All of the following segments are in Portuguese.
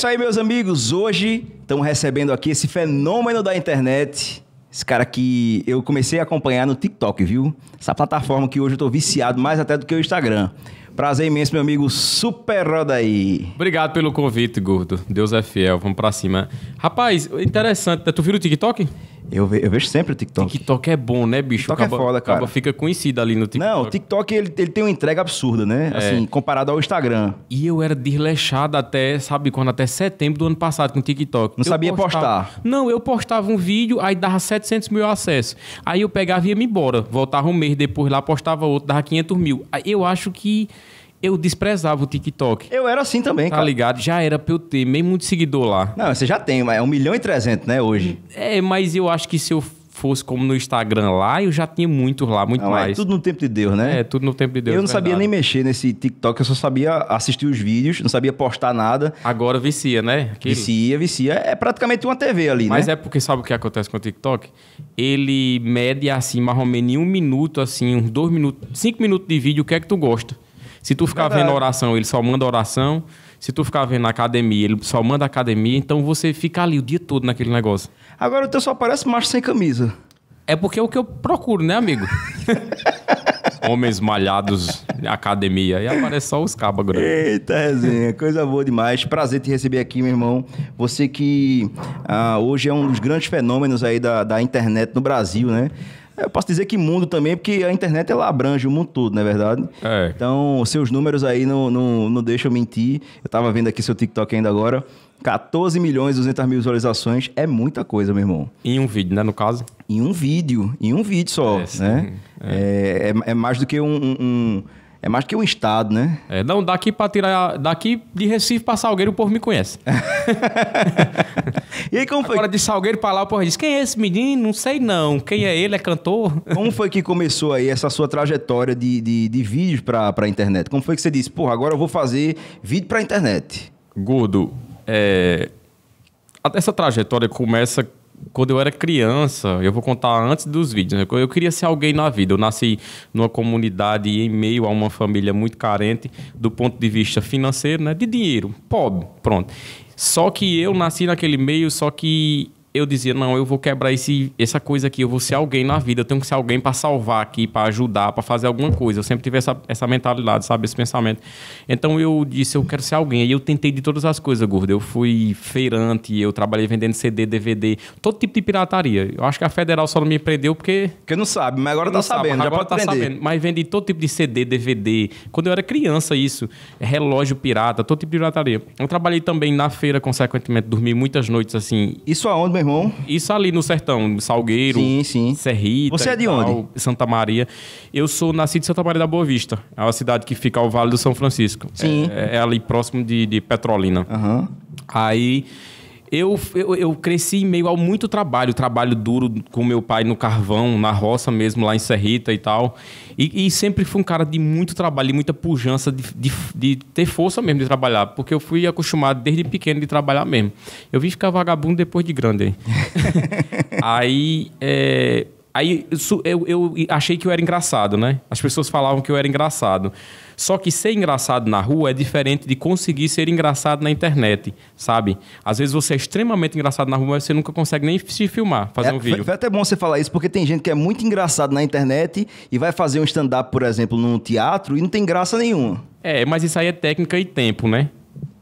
isso aí, meus amigos. Hoje estamos recebendo aqui esse fenômeno da internet. Esse cara que eu comecei a acompanhar no TikTok, viu? Essa plataforma que hoje eu tô viciado mais até do que o Instagram. Prazer imenso, meu amigo Super Rodaí. Obrigado pelo convite, gordo. Deus é fiel. Vamos pra cima. Rapaz, interessante. Né? Tu viu o TikTok? Eu, ve eu vejo sempre o TikTok. TikTok é bom, né, bicho? TikTok é acaba, é foda, cara. fica conhecido ali no TikTok. Não, o TikTok ele, ele tem uma entrega absurda, né? É. Assim, comparado ao Instagram. E eu era desleixado até, sabe, quando até setembro do ano passado com o TikTok. Não eu sabia postava... postar. Não, eu postava um vídeo, aí dava 700 mil acessos. Aí eu pegava e ia me embora. Voltava um mês depois lá, postava outro, dava 500 mil. eu acho que eu desprezava o TikTok. Eu era assim também, tá cara. Tá ligado? Já era pra eu ter meio muito seguidor lá. Não, você já tem, mas é 1 milhão e 300, né, hoje. É, mas eu acho que se eu fosse como no Instagram lá, eu já tinha muitos lá, muito não, é mais. É tudo no tempo de Deus, né? É, tudo no tempo de Deus. Eu não sabia nem mexer nesse TikTok, eu só sabia assistir os vídeos, não sabia postar nada. Agora vicia, né? Vicia, vicia. É praticamente uma TV ali, Mas né? é porque sabe o que acontece com o TikTok? Ele mede assim, mais ou menos, em um minuto, assim, uns dois minutos, cinco minutos de vídeo, o que é que tu gosta? Se tu ficar Verdade. vendo oração, ele só manda oração. Se tu ficar vendo academia, ele só manda academia. Então você fica ali o dia todo naquele negócio. Agora o teu só parece macho sem camisa. É porque é o que eu procuro, né, amigo? Homens malhados, academia. E aparece só os cabos agora. Eita, rezinha, Coisa boa demais. Prazer te receber aqui, meu irmão. Você que ah, hoje é um dos grandes fenômenos aí da, da internet no Brasil, né? É, eu posso dizer que mundo também, porque a internet ela abrange o mundo todo, não é verdade? É. Então, seus números aí não, não, não deixam mentir. Eu tava vendo aqui seu TikTok ainda agora. 14 milhões e 200 mil visualizações é muita coisa, meu irmão. Em um vídeo, né, no caso? Em um vídeo, em um vídeo só, é, né? É. é. É, é. mais do que um, um, é mais que um estado, né? É, não, daqui para tirar. Daqui de Recife para Salgueiro o povo me conhece. e aí, como foi? Agora de Salgueiro para lá o povo diz: quem é esse menino? Não sei não. Quem é ele? É cantor? Como foi que começou aí essa sua trajetória de, de, de vídeos para a internet? Como foi que você disse: porra, agora eu vou fazer vídeo para a internet? Gordo, é... essa trajetória começa quando eu era criança, eu vou contar antes dos vídeos, né? eu queria ser alguém na vida. Eu nasci numa comunidade em meio a uma família muito carente do ponto de vista financeiro, né? De dinheiro, pobre, pronto. Só que eu nasci naquele meio, só que eu dizia, não, eu vou quebrar esse, essa coisa aqui, eu vou ser alguém na vida, eu tenho que ser alguém para salvar aqui, para ajudar, para fazer alguma coisa. Eu sempre tive essa, essa mentalidade, sabe, esse pensamento. Então eu disse, eu quero ser alguém. Aí eu tentei de todas as coisas, gordo. Eu fui feirante, eu trabalhei vendendo CD, DVD, todo tipo de pirataria. Eu acho que a federal só não me prendeu porque. Porque não sabe, mas agora tá sabe, sabendo, agora já pode tá sabendo. Mas vendi todo tipo de CD, DVD. Quando eu era criança, isso, relógio pirata, todo tipo de pirataria. Eu trabalhei também na feira, consequentemente, dormi muitas noites assim. Isso aonde, meu irmão. Isso ali no sertão, Salgueiro, sim, sim. Serrita. Você é de onde? Santa Maria. Eu sou nascido em Santa Maria da Boa Vista. É uma cidade que fica ao Vale do São Francisco. Sim. É, é ali próximo de, de Petrolina. Aham. Uhum. Aí eu, eu, eu cresci em meio ao muito trabalho, trabalho duro com meu pai no carvão, na roça mesmo, lá em Serrita e tal. E, e sempre fui um cara de muito trabalho e muita pujança, de, de, de, ter força mesmo de trabalhar, porque eu fui acostumado desde pequeno de trabalhar mesmo. Eu vim ficar vagabundo depois de grande. aí. É, aí eu, eu achei que eu era engraçado, né? As pessoas falavam que eu era engraçado. Só que ser engraçado na rua é diferente de conseguir ser engraçado na internet, sabe? Às vezes você é extremamente engraçado na rua, mas você nunca consegue nem se filmar, fazer é, um vídeo. É até bom você falar isso, porque tem gente que é muito engraçado na internet e vai fazer um stand-up, por exemplo, num teatro e não tem graça nenhuma. É, mas isso aí é técnica e tempo, né?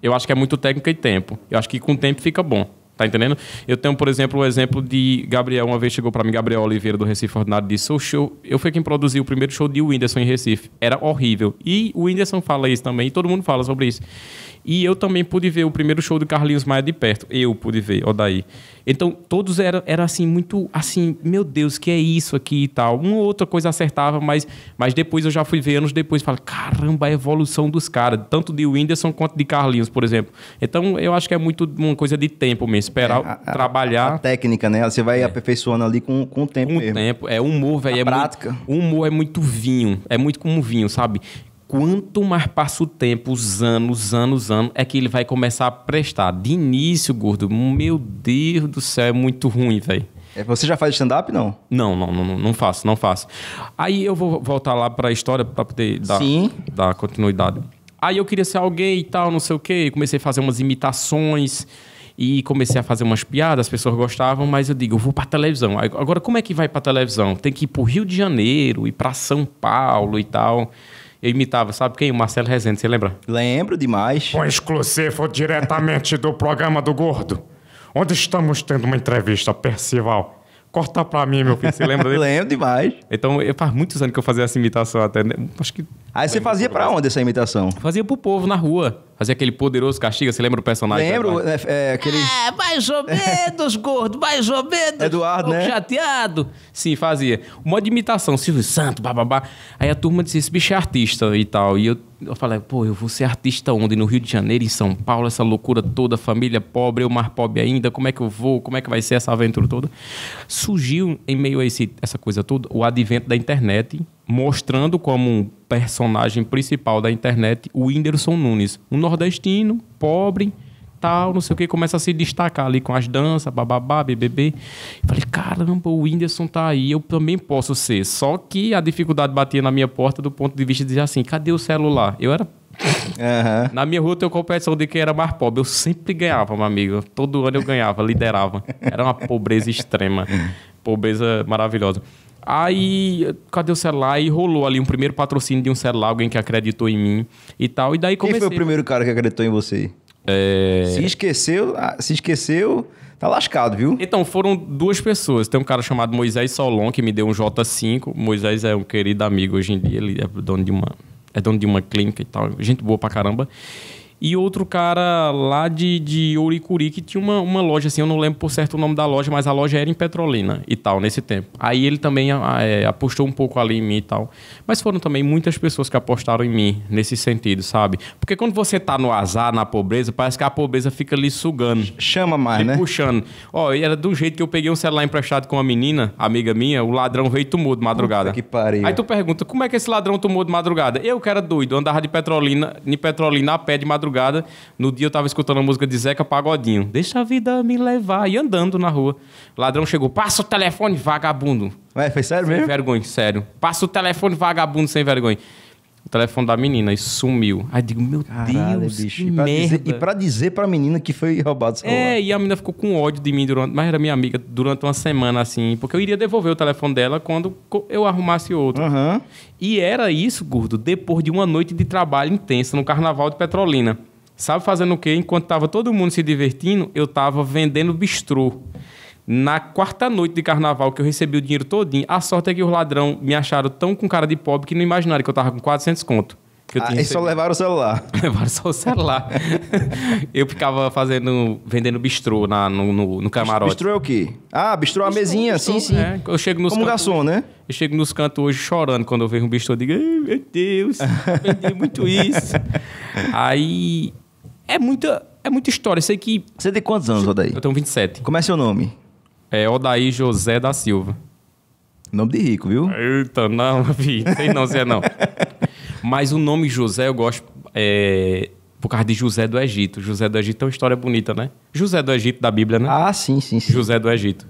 Eu acho que é muito técnica e tempo. Eu acho que com o tempo fica bom. Tá entendendo? Eu tenho, por exemplo, o exemplo de Gabriel, uma vez chegou para mim, Gabriel Oliveira do Recife Ordinário, disse: o show, eu fui quem produziu o primeiro show de Whindersson em Recife. Era horrível. E o Whindersson fala isso também, e todo mundo fala sobre isso. E eu também pude ver o primeiro show do Carlinhos Maia de perto. Eu pude ver, ó daí. Então, todos eram era assim, muito assim, meu Deus, que é isso aqui e tal. Uma outra coisa acertava, mas, mas depois eu já fui ver anos depois e falei, caramba, a evolução dos caras, tanto de Whindersson quanto de Carlinhos, por exemplo. Então, eu acho que é muito uma coisa de tempo mesmo, esperar, é, a, trabalhar. A, técnica, né? Você vai é. aperfeiçoando ali com, com o tempo mesmo. Com o tempo. É, humor, velho. É prática. Muito, humor é muito vinho. É muito como vinho, sabe? quanto mais passa o tempo, os anos, anos, anos, é que ele vai começar a prestar. De início, gordo, meu Deus do céu, é muito ruim, velho. É, você já faz stand-up, não? não? Não, não, não, faço, não faço. Aí eu vou voltar lá para a história para poder dar, Sim. dar continuidade. Aí eu queria ser alguém e tal, não sei o quê. Comecei a fazer umas imitações e comecei a fazer umas piadas, as pessoas gostavam, mas eu digo, eu vou para televisão. Agora, como é que vai para televisão? Tem que ir para o Rio de Janeiro, ir para São Paulo e tal. Eu imitava, sabe quem? O Marcelo Rezende, você lembra? Lembro demais. Com exclusivo diretamente do programa do Gordo, onde estamos tendo uma entrevista, Percival. Corta pra mim, meu filho, você lembra dele? Lembro demais. Então, faz muitos anos que eu fazia essa imitação até, né? Acho que Aí você fazia para onde essa imitação? Fazia pro povo na rua. Fazia aquele poderoso castigo. você lembra o personagem? Lembro, é, é, aquele... É, mais ou menos, gordo, mais ou menos. Eduardo, né? chateado. Sim, fazia. O modo de imitação, Silvio Santo, bababá. Aí a turma disse, esse bicho é artista e tal. E eu, eu falei, pô, eu vou ser artista onde? No Rio de Janeiro, em São Paulo, essa loucura toda, família pobre, eu mais pobre ainda, como é que eu vou? Como é que vai ser essa aventura toda? Surgiu, em meio a esse, essa coisa toda, o advento da internet mostrando como um personagem principal da internet o Whindersson Nunes, um nordestino, pobre, tal, não sei o que, começa a se destacar ali com as danças, bababá, BBB. falei, caramba, o Whindersson tá aí, eu também posso ser. Só que a dificuldade batia na minha porta do ponto de vista de dizer assim, cadê o celular? Eu era... Uhum. Na minha rua tem competição de quem era mais pobre. Eu sempre ganhava, meu amigo. Todo ano eu ganhava, liderava. Era uma pobreza extrema. Pobreza maravilhosa. Aí, cadê o celular? E rolou ali um primeiro patrocínio de um celular, alguém que acreditou em mim e tal. E daí comecei... Quem foi o primeiro cara que acreditou em você? É... Se esqueceu, ah, se esqueceu, tá lascado, viu? Então, foram duas pessoas. Tem um cara chamado Moisés Solon, que me deu um J5. Moisés é um querido amigo hoje em dia, ele é dono de uma, é dono de uma clínica e tal. Gente boa pra caramba e outro cara lá de, de Ouricuri que tinha uma, uma loja, assim, eu não lembro por certo o nome da loja, mas a loja era em Petrolina e tal, nesse tempo. Aí ele também é, apostou um pouco ali em mim e tal. Mas foram também muitas pessoas que apostaram em mim nesse sentido, sabe? Porque quando você tá no azar, na pobreza, parece que a pobreza fica ali sugando. Chama mais, né? puxando. Ó, e era do jeito que eu peguei um celular emprestado com uma menina, amiga minha, o ladrão veio e tomou de madrugada. Puta que pariu. Aí tu pergunta, como é que esse ladrão tomou de madrugada? Eu que era doido, andava de Petrolina, de Petrolina a pé de madrugada madrugada. No dia eu tava escutando a música de Zeca Pagodinho. Deixa a vida me levar. E andando na rua. ladrão chegou, passa o telefone, vagabundo. Ué, foi sério sem mesmo? Sem vergonha, sério. Passa o telefone, vagabundo, sem vergonha o telefone da menina e sumiu. Aí digo, meu Caralho, Deus, bicho. Que e, pra merda. Dizer, e pra dizer pra menina que foi roubado o celular. É, e a menina ficou com ódio de mim durante, mas era minha amiga, durante uma semana assim, porque eu iria devolver o telefone dela quando eu arrumasse outro. Uhum. E era isso, gordo, depois de uma noite de trabalho intensa no carnaval de Petrolina. Sabe fazendo o quê? Enquanto tava todo mundo se divertindo, eu tava vendendo bistrô. Na quarta noite de carnaval que eu recebi o dinheiro todinho, a sorte é que os ladrão me acharam tão com cara de pobre que não imaginaram que eu tava com 400 conto. Que eu ah, eles só levaram o celular. levaram só o celular. eu ficava fazendo, vendendo bistrô na, no, no, no camarote. Bistrô é o quê? Ah, bistrô, é uma mesinha, bistrô, sim, sim. É, eu chego nos Como cantos, garçom, né? Eu chego nos cantos hoje chorando quando eu vejo um bistrô. Eu digo, meu Deus, vendi muito isso. Aí, é muita, é muita história. Eu sei que... Você tem quantos anos, Odaí? Eu tenho 27. Como é seu nome? É Odaí José da Silva. Nome de rico, viu? Eita, não, filho. Sei não, sei não. Mas o nome José eu gosto é, por causa de José do Egito. José do Egito é uma história bonita, né? José do Egito da Bíblia, né? Ah, sim, sim, sim. José do Egito.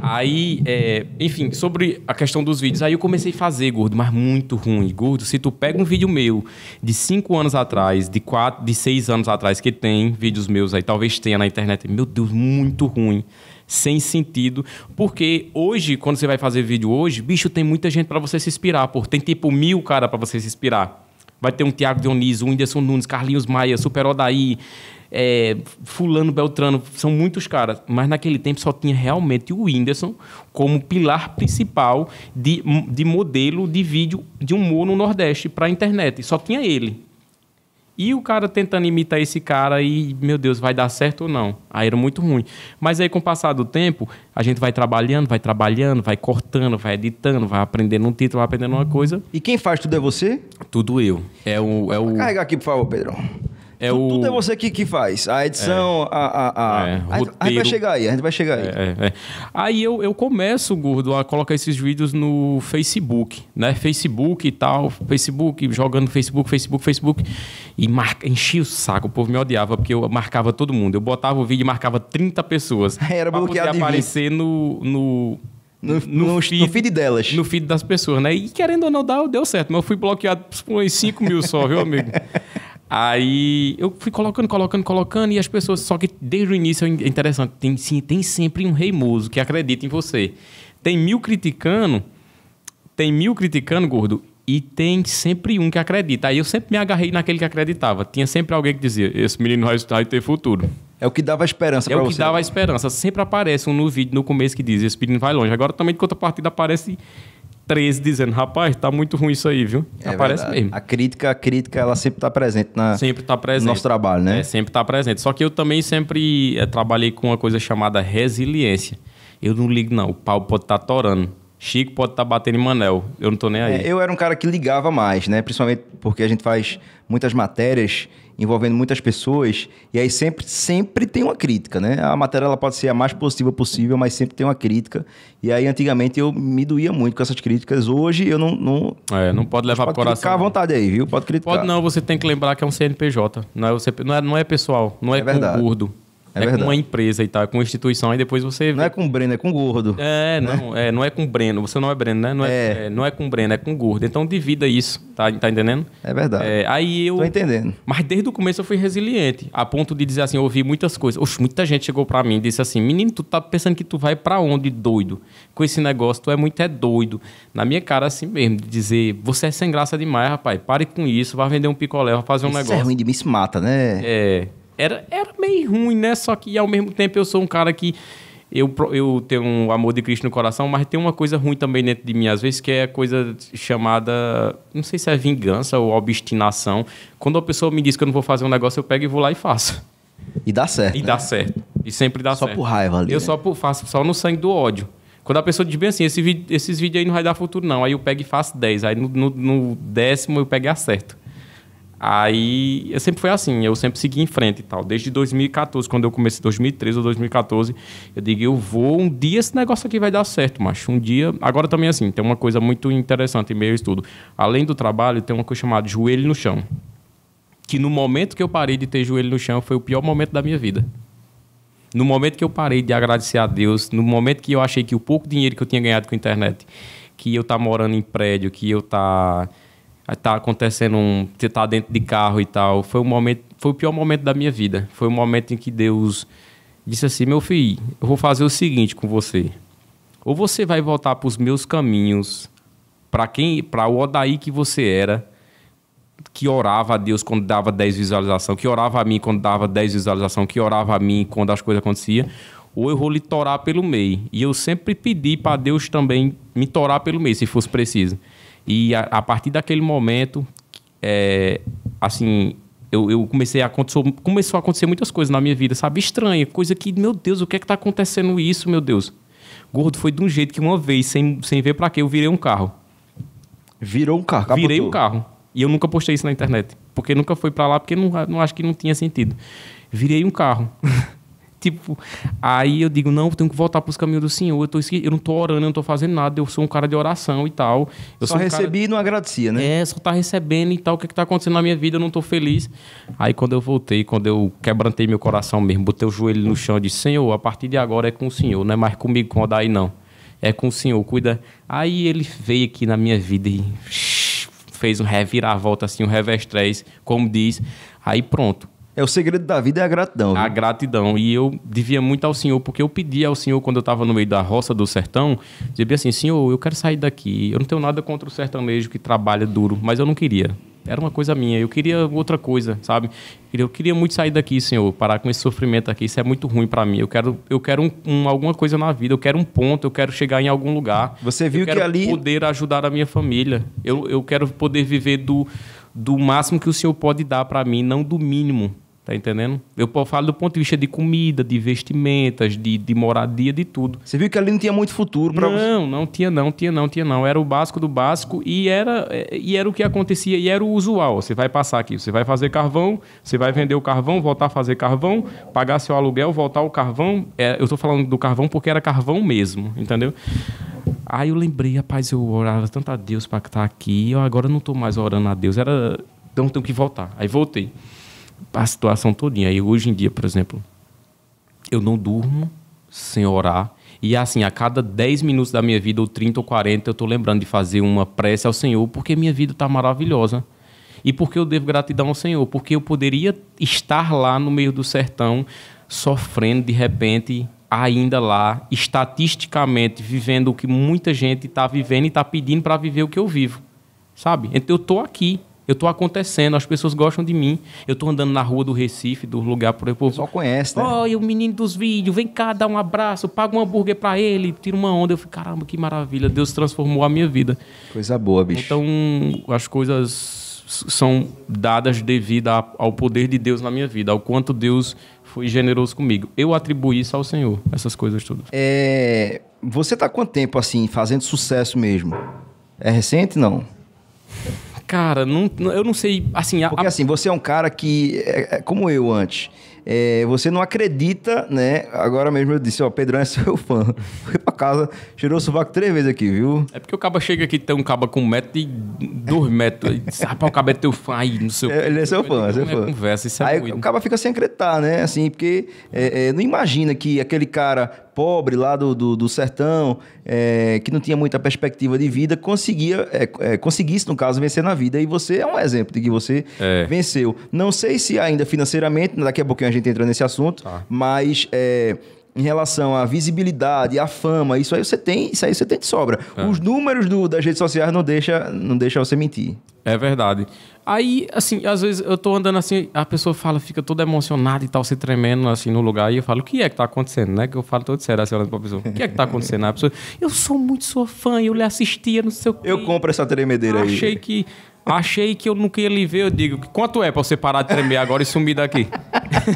Aí, é, enfim, sobre a questão dos vídeos. Aí eu comecei a fazer, gordo, mas muito ruim. Gordo, se tu pega um vídeo meu de cinco anos atrás, de quatro, de seis anos atrás, que tem vídeos meus aí, talvez tenha na internet. Meu Deus, muito ruim sem sentido. Porque hoje, quando você vai fazer vídeo hoje, bicho, tem muita gente para você se inspirar, por Tem tipo mil cara para você se inspirar. Vai ter um Tiago Dionísio, um Whindersson Nunes, Carlinhos Maia, Super Odaí, é, Fulano Beltrano, são muitos caras. Mas naquele tempo só tinha realmente o Whindersson como pilar principal de, de modelo de vídeo de humor no Nordeste para a internet. Só tinha ele. E o cara tentando imitar esse cara e, meu Deus, vai dar certo ou não? Aí era muito ruim. Mas aí, com o passar do tempo, a gente vai trabalhando, vai trabalhando, vai cortando, vai editando, vai aprendendo um título, vai aprendendo uma coisa. E quem faz tudo é você? Tudo eu. É o. É o... carrega aqui, por favor, Pedrão. É tudo, o... tudo é você que, que faz. A edição, é. a. a, a... É, a, gente, a, gente vai chegar aí, a gente vai chegar aí. É, é, é, aí eu, eu começo, gordo, a colocar esses vídeos no Facebook, né? Facebook e tal, Facebook, jogando Facebook, Facebook, Facebook. E mar... enchi o saco, o povo me odiava, porque eu marcava todo mundo. Eu botava o vídeo e marcava 30 pessoas. Era bloqueado. Pra aparecer no, no... No, no, no, feed, no, feed, delas. No feed das pessoas, né? E querendo ou não, deu certo. Mas eu fui bloqueado por uns 5 mil só, viu, amigo? Aí eu fui colocando, colocando, colocando, e as pessoas. Só que desde o início é interessante, tem, sim, tem sempre um reimoso que acredita em você. Tem mil criticando, tem mil criticando, gordo, e tem sempre um que acredita. Aí eu sempre me agarrei naquele que acreditava. Tinha sempre alguém que dizia: esse menino vai, ter futuro. É o que dava esperança é para você. É o que dava esperança. Sempre aparece um no vídeo, no começo, que diz: esse menino vai longe. Agora também, de contrapartida, aparece. 13 dizendo, rapaz, tá muito ruim isso aí, viu? É Aparece verdade. mesmo. A crítica, a crítica, ela sempre tá presente na sempre tá presente. no nosso trabalho, né? É, sempre tá presente. Só que eu também sempre é, trabalhei com uma coisa chamada resiliência. Eu não ligo, não. O pau pode estar tá torando. Chico pode estar tá batendo em Manel. Eu não tô nem é, aí. É, eu era um cara que ligava mais, né? Principalmente porque a gente faz muitas matérias envolvendo muitas pessoas, e aí sempre, sempre tem uma crítica, né? A matéria ela pode ser a mais positiva possível, mas sempre tem uma crítica. E aí, antigamente, eu me doía muito com essas críticas. Hoje, eu não... não é, não pode levar para o coração. Pode ficar à vontade aí, viu? Pode criticar. Pode não, você tem que lembrar que é um CNPJ. Não é, você, não é, não é pessoal, não é, é Verdade. É, é com uma empresa e tal, é com uma instituição, e depois você. Não é com o Breno, é com o gordo. É, né? não, é, não é com o Breno. Você não é Breno, né? Não é, é, é. não é com o Breno, é com o gordo. Então divida isso, tá, tá entendendo? É verdade. É, aí eu. Tô entendendo. Mas desde o começo eu fui resiliente, a ponto de dizer assim, eu ouvi muitas coisas. Oxe, muita gente chegou para mim e disse assim: menino, tu tá pensando que tu vai para onde, doido? Com esse negócio, tu é muito é doido. Na minha cara, assim mesmo, de dizer, você é sem graça demais, rapaz, pare com isso, vai vender um picolé, vai fazer um isso negócio. Isso é ruim de mim, se mata, né? É era, era meio ruim, né? Só que ao mesmo tempo eu sou um cara que. Eu, eu tenho um amor de Cristo no coração, mas tem uma coisa ruim também dentro de mim, às vezes, que é a coisa chamada. Não sei se é vingança ou obstinação. Quando a pessoa me diz que eu não vou fazer um negócio, eu pego e vou lá e faço. E dá certo. E né? dá certo. E sempre dá só certo. Só por raiva ali. Eu né? só por, faço só no sangue do ódio. Quando a pessoa diz bem assim, Esse esses vídeos aí não vai dar futuro, não. Aí eu pego e faço 10. Aí no, no, no décimo eu pego e acerto. Aí eu sempre fui assim, eu sempre segui em frente e tal. Desde 2014, quando eu comecei, 2013 ou 2014, eu digo, eu vou, um dia esse negócio aqui vai dar certo, macho. Um dia. Agora também é assim, tem uma coisa muito interessante em meio ao estudo. Além do trabalho, tem uma coisa chamada joelho no chão. Que no momento que eu parei de ter joelho no chão foi o pior momento da minha vida. No momento que eu parei de agradecer a Deus, no momento que eu achei que o pouco dinheiro que eu tinha ganhado com a internet, que eu tá morando em prédio, que eu tá tá acontecendo um. Você tá dentro de carro e tal. Foi um momento. Foi o pior momento da minha vida. Foi o um momento em que Deus disse assim: meu filho, eu vou fazer o seguinte com você. Ou você vai voltar para os meus caminhos, para quem, para o Odaí que você era, que orava a Deus quando dava 10 visualizações, que orava a mim quando dava 10 visualizações, que orava a mim quando as coisas aconteciam, ou eu vou lhe torar pelo meio. E eu sempre pedi para Deus também me torar pelo meio, se fosse preciso. E a, a partir daquele momento, é, assim, eu, eu, comecei a acontecer, começou a acontecer muitas coisas na minha vida, sabe? Estranha, coisa que, meu Deus, o que é que tá acontecendo isso, meu Deus? Gordo, foi de um jeito que uma vez, sem, sem ver para quê, eu virei um carro. Virou um carro? Capotou. Virei um carro. E eu nunca postei isso na internet. Porque nunca foi para lá, porque não, não acho que não tinha sentido. Virei um carro. tipo, aí eu digo, não, eu tenho que voltar para os caminhos do Senhor. Eu, tô, eu não estou orando, eu não estou fazendo nada, eu sou um cara de oração e tal. Eu só um recebi cara... e não agradecia, né? É, só tá recebendo e tal. O que, é está acontecendo na minha vida? Eu não estou feliz. Aí quando eu voltei, quando eu quebrantei meu coração mesmo, botei o joelho no chão e disse, Senhor, a partir de agora é com o Senhor, não é mais comigo com o Daí, não. É com o Senhor, cuida. Aí ele veio aqui na minha vida e fez um reviravolta, assim, um revestrez, como diz. Aí pronto. É o segredo da vida é a gratidão. Viu? A gratidão. E eu devia muito ao Senhor, porque eu pedi ao Senhor quando eu estava no meio da roça do sertão, dizia assim, Senhor, eu quero sair daqui. Eu não tenho nada contra o sertanejo que trabalha duro, mas eu não queria. Era uma coisa minha, eu queria outra coisa, sabe? Eu queria muito sair daqui, Senhor, parar com esse sofrimento aqui, isso é muito ruim para mim. Eu quero, eu quero um, um, alguma coisa na vida, eu quero um ponto, eu quero chegar em algum lugar. Você viu eu quero que ali poder ajudar a minha família. Eu, eu quero poder viver do do máximo que o Senhor pode dar para mim, não do mínimo Tá entendendo? Eu falo do ponto de vista de comida, de vestimentas, de, de moradia, de tudo. Você viu que ali não tinha muito futuro para você? Não, não tinha não, tinha não, tinha não. Era o básico do básico e era, é, e era o que acontecia e era o usual. Você vai passar aqui, você vai fazer carvão, você vai vender o carvão, voltar a fazer carvão, pagar seu aluguel, voltar o carvão. É, eu estou falando do carvão porque era carvão mesmo, entendeu? Aí eu lembrei, rapaz, eu orava tanto a Deus para estar tá aqui, eu agora não estou mais orando a Deus. Era, então tenho que voltar. Aí voltei a situação todinha. E hoje em dia, por exemplo, eu não durmo sem orar. E assim, a cada 10 minutos da minha vida, ou 30 ou 40, eu estou lembrando de fazer uma prece ao Senhor, porque minha vida está maravilhosa. E porque eu devo gratidão ao Senhor? Porque eu poderia estar lá no meio do sertão, sofrendo de repente, ainda lá, estatisticamente, vivendo o que muita gente está vivendo e está pedindo para viver o que eu vivo. Sabe? Então eu estou aqui. Eu estou acontecendo, as pessoas gostam de mim. Eu estou andando na rua do Recife, do lugar por exemplo. Só conhece, né? Olha o menino dos vídeos, vem cá, dá um abraço, paga um hambúrguer para ele, tira uma onda. Eu fico, caramba, que maravilha. Deus transformou a minha vida. Coisa boa, bicho. Então, as coisas são dadas devido ao poder de Deus na minha vida, ao quanto Deus foi generoso comigo. Eu atribuo isso ao Senhor, essas coisas tudo. É, você tá quanto tempo assim fazendo sucesso mesmo? É recente não? Cara, não, eu não sei, assim... A, Porque assim, você é um cara que, é, é, como eu antes, é, você não acredita, né? Agora mesmo eu disse, ó, Pedrão é seu fã. Foi pra casa, tirou o sovaco três vezes aqui, viu? É porque o caba chega aqui, tem um caba com um metro e dois metros. E diz, rapaz, o caba é teu fã aí, não sei o é, Ele é seu fã, é seu é fã. Conversa, isso é aí ruim. o caba fica sem acreditar, né? Assim, porque é, não imagina que aquele cara pobre lá do, do, do sertão, é, que não tinha muita perspectiva de vida, conseguia, é, é, conseguisse, no caso, vencer na vida. E você é um exemplo de que você é. venceu. Não sei se ainda financeiramente, daqui a pouquinho a gente entra nesse assunto, tá. mas é, em relação à visibilidade, à fama, isso aí você tem, isso aí você tem de sobra. É. Os números do, das redes sociais não deixa, não deixa você mentir. É verdade. Aí, assim, às vezes eu tô andando assim, a pessoa fala, fica toda emocionada e tal, se tremendo assim no lugar, e eu falo, o que é que tá acontecendo, né? Que eu falo todo sério assim, olhando pra pessoa, o que é que tá acontecendo? a pessoa, eu sou muito sua fã, eu lhe assistia, não sei o quê. Eu compro essa tremedeira Achei aí. Achei que Achei que eu nunca ia lhe ver. Eu digo, quanto é pra você parar de tremer agora e sumir daqui?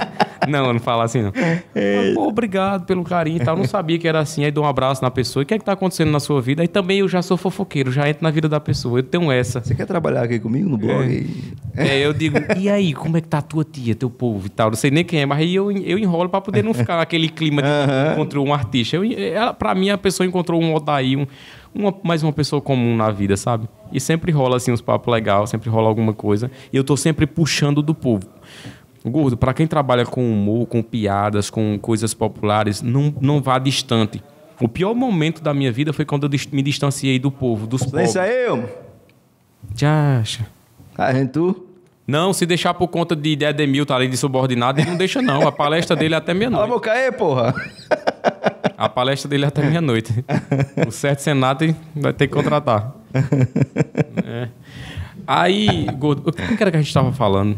não, eu não falo assim, não. Mas, pô, obrigado pelo carinho e tal. Eu não sabia que era assim. Aí dou um abraço na pessoa. O que é que tá acontecendo na sua vida? Aí também eu já sou fofoqueiro, já entro na vida da pessoa. Eu tenho essa. Você quer trabalhar aqui comigo no blog? É. é, é eu digo, e aí, como é que tá a tua tia, teu povo e tal? Não sei nem quem é, mas aí eu, eu enrolo pra poder não ficar naquele clima de uh encontrou um artista. Eu, ela, pra mim, a pessoa encontrou um Odaí, um uma, mais uma pessoa comum na vida, sabe? E sempre rola assim uns papos legais, sempre rola alguma coisa. E eu tô sempre puxando do povo. Gordo, para quem trabalha com humor, com piadas, com coisas populares, não, não vá distante. O pior momento da minha vida foi quando eu me distanciei do povo, dos Silêncio pobres. Silêncio aí, homem. Tchau. acha. Tá tu? Não, se deixar por conta de, de mil tá ali de subordinado, ele não deixa não. A palestra dele é até meia-noite. Vamos cair, porra. A palestra dele é até meia-noite. O certo Senado vai ter que contratar. É. Aí, Gordo, o que era que a gente estava falando?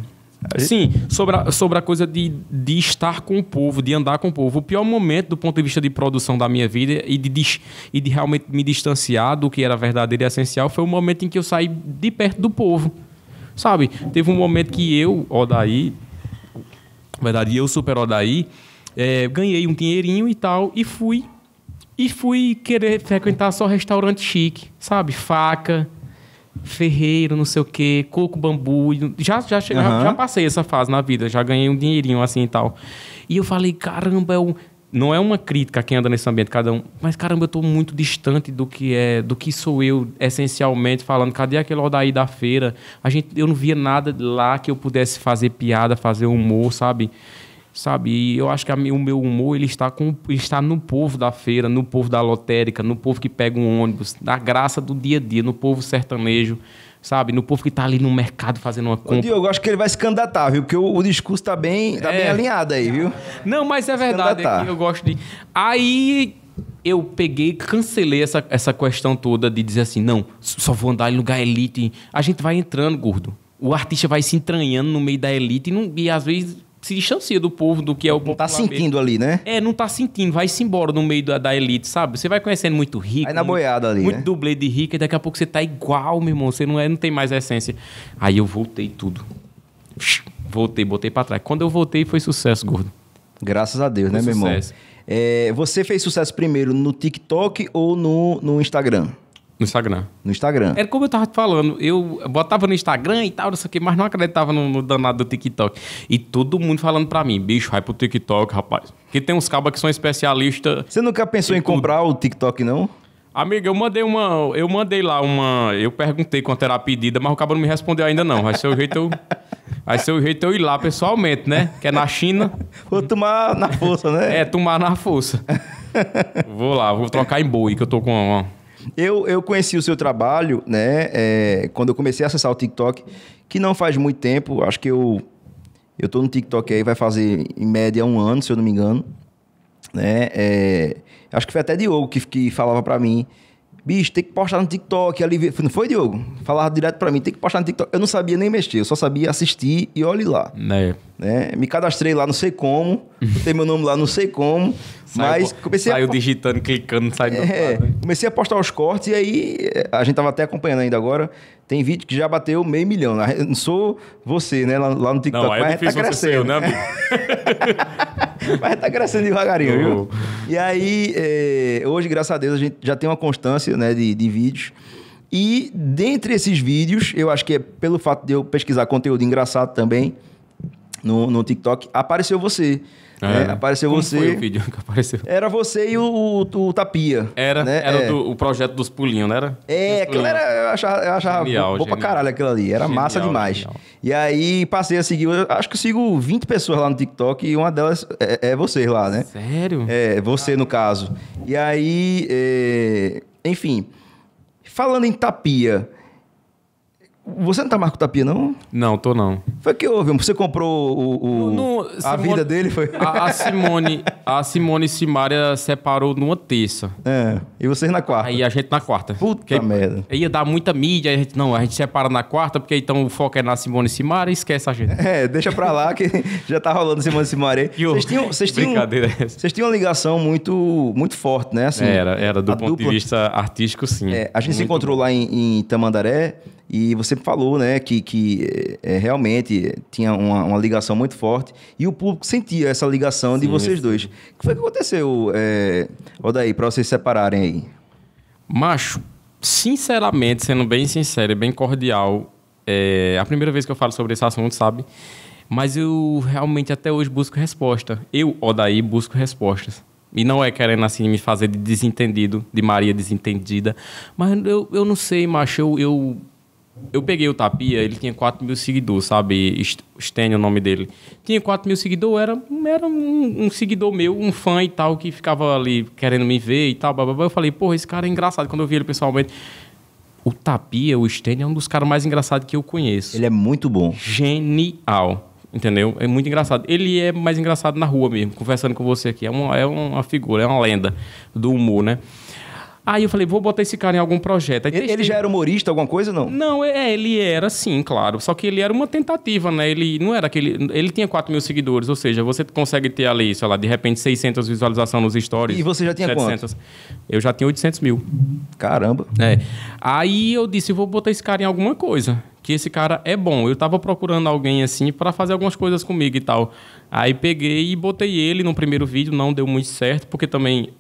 Sim, sobre a, sobre a coisa de, de estar com o povo, de andar com o povo. O pior momento do ponto de vista de produção da minha vida e de, de, e de realmente me distanciar do que era verdadeiro e essencial foi o momento em que eu saí de perto do povo. Sabe, teve um momento que eu, Odaí, na verdade, eu, Super Odaí, é, ganhei um dinheirinho e tal, e fui. E fui querer frequentar só restaurante chique, sabe? Faca, ferreiro, não sei o quê, coco, bambu. Já, já, uhum. já, já passei essa fase na vida, já ganhei um dinheirinho assim e tal. E eu falei, caramba, é um, não é uma crítica a quem anda nesse ambiente, cada um. Mas, caramba, eu estou muito distante do que é, do que sou eu, essencialmente, falando, cadê aquele Odaí da feira? A gente, eu não via nada lá que eu pudesse fazer piada, fazer humor, sabe? Sabe? E eu acho que a, o meu humor ele está, com, ele está no povo da feira, no povo da lotérica, no povo que pega um ônibus, da graça do dia a dia, no povo sertanejo sabe? No povo que tá ali no mercado fazendo uma compra. Ô, Diogo, acho que ele vai se candidatar, viu? Porque o, o discurso tá bem, tá é. bem alinhado aí, viu? Não, mas é verdade, é eu gosto de. Aí eu peguei, cancelei essa, essa questão toda de dizer assim, não, só vou andar em lugar elite. A gente vai entrando, gordo. O artista vai se entranhando no meio da elite e, não, e às vezes se distancia do povo, do que é o povo. Não tá sentindo ali, né? É, não tá sentindo. Vai-se embora no meio da, da, elite, sabe? Você vai conhecendo muito rico. Aí na boiada ali. Muito né? dublê de rico, e daqui a pouco você tá igual, meu irmão. Você não, é, não tem mais essência. Aí eu voltei tudo. Voltei, botei para trás. Quando eu voltei, foi sucesso, gordo. Graças a Deus, né, foi né, sucesso. meu irmão? É, você fez sucesso primeiro no TikTok ou no, no Instagram? No Instagram. No Instagram. Era como eu tava te falando, eu botava no Instagram e tal, não sei o mas não acreditava no, no, danado do TikTok. E todo mundo falando pra mim, bicho, vai pro TikTok, rapaz. Porque tem uns cabas que são especialistas. Você nunca pensou em, em comprar o TikTok, não? Amiga, eu mandei uma. Eu mandei lá uma. Eu perguntei quanto era a pedida, mas o cabo não me respondeu ainda, não. Vai ser o jeito eu. Vai ser o jeito eu ir lá pessoalmente, né? Que é na China. Vou tomar na força, né? É, tomar na força. vou lá, vou trocar em boi, que eu tô com uma eu, eu conheci o seu trabalho, né? É, quando eu comecei a acessar o TikTok, que não faz muito tempo, acho que eu. Eu tô no TikTok aí, vai fazer em média um ano, se eu não me engano. Né? É, acho que foi até Diogo que, que falava para mim Bicho, tem que postar no TikTok. Ali, não foi, Diogo? Falava direto para mim, tem que postar no TikTok. Eu não sabia nem mexer, eu só sabia assistir e olhe lá. É. Né? Me cadastrei lá, não sei como. Botei meu nome lá, não sei como. Saiu, mas comecei Saiu a... digitando, clicando, saiu é, Comecei a postar os cortes e aí eh, a gente tava até acompanhando ainda agora. Tem vídeo que já bateu meio milhão. Não sou você, né? Lá, lá no TikTok. Não, é mas tá difícil tá crescendo. Seu, né, amigo? Mas tá crescendo devagarinho, viu? E aí, é, hoje, graças a Deus, a gente já tem uma constância né, de, de vídeos. E dentre esses vídeos, eu acho que é pelo fato de eu pesquisar conteúdo engraçado também, no, no TikTok, apareceu você. É. Né? Apareceu Como você. Foi o vídeo que apareceu. Era você e o, o, o Tapia. Era, né? era é. do, o projeto dos pulinhos, não era? É, aquilo era. Eu achava, eu achava genial, boa pra caralho aquilo ali. Era genial, massa demais. Genial. E aí passei a seguir. eu acho que sigo 20 pessoas lá no TikTok e uma delas é, é, é você lá, né? Sério? É, você ah. no caso. E aí. É... enfim. Falando em Tapia. Você não tá Marco Tapia, não? Não, tô não. Foi que houve? Você comprou o, o no, no, a Simone, vida dele? Foi? A, a Simone a Simone Simaria separou numa terça. É, e vocês na quarta. Aí a gente na quarta. Puta que merda. Ia dar muita mídia, a gente, não, a gente separa na quarta, porque então o foco é na Simone Simaria e esquece a gente. É, deixa pra lá que já tá rolando Simone Simaria. Vocês tinham, vocês tinham, é vocês tinham uma ligação muito, muito forte, né? Assim, era, era, do ponto dupla, de vista artístico, sim. É, a gente muito se encontrou bom. lá em, em Tamandaré e você falou, né, que, que é, realmente tinha uma, uma, ligação muito forte e o público sentia essa ligação Sim, de vocês dois. O que foi que aconteceu, é, eh, Odaí, para vocês separarem aí? Macho, sinceramente, sendo bem sincero e bem cordial, é a primeira vez que eu falo sobre esse assunto, sabe? Mas eu realmente até hoje busco resposta. Eu, Odaí, busco respostas. E não é querendo assim me fazer de desentendido, de Maria desentendida. Mas eu, eu não sei, macho. Eu, eu eu peguei o Tapia, ele tinha 4 mil seguidores, sabe? Stênio é o nome dele. Tinha 4 mil seguidores, era, era um, um, seguidor meu, um fã e tal, que ficava ali querendo me ver e tal, blá, blá, blá. Eu falei, porra, esse cara é engraçado. Quando eu vi ele pessoalmente, o Tapia, o Stênio, é um dos caras mais engraçados que eu conheço. Ele é muito bom. Genial entendeu? É muito engraçado. Ele é mais engraçado na rua mesmo, conversando com você aqui. É uma, é uma figura, é uma lenda do humor, né? Aí eu falei, vou botar esse cara em algum projeto. Aí ele, testei... já era humorista, alguma coisa, não? Não, é, é ele era sim, claro. Só que ele era uma tentativa, né? Ele não era aquele. Ele tinha 4 mil seguidores, ou seja, você consegue ter ali, sei lá, de repente 600 visualizações nos stories. E você já tinha 700. Quanto? Eu já tinha 800 mil. Caramba. É. Aí eu disse, vou botar esse cara em alguma coisa que esse cara é bom. Eu tava procurando alguém assim para fazer algumas coisas comigo e tal. Aí peguei e botei ele no primeiro vídeo, não deu muito certo, porque também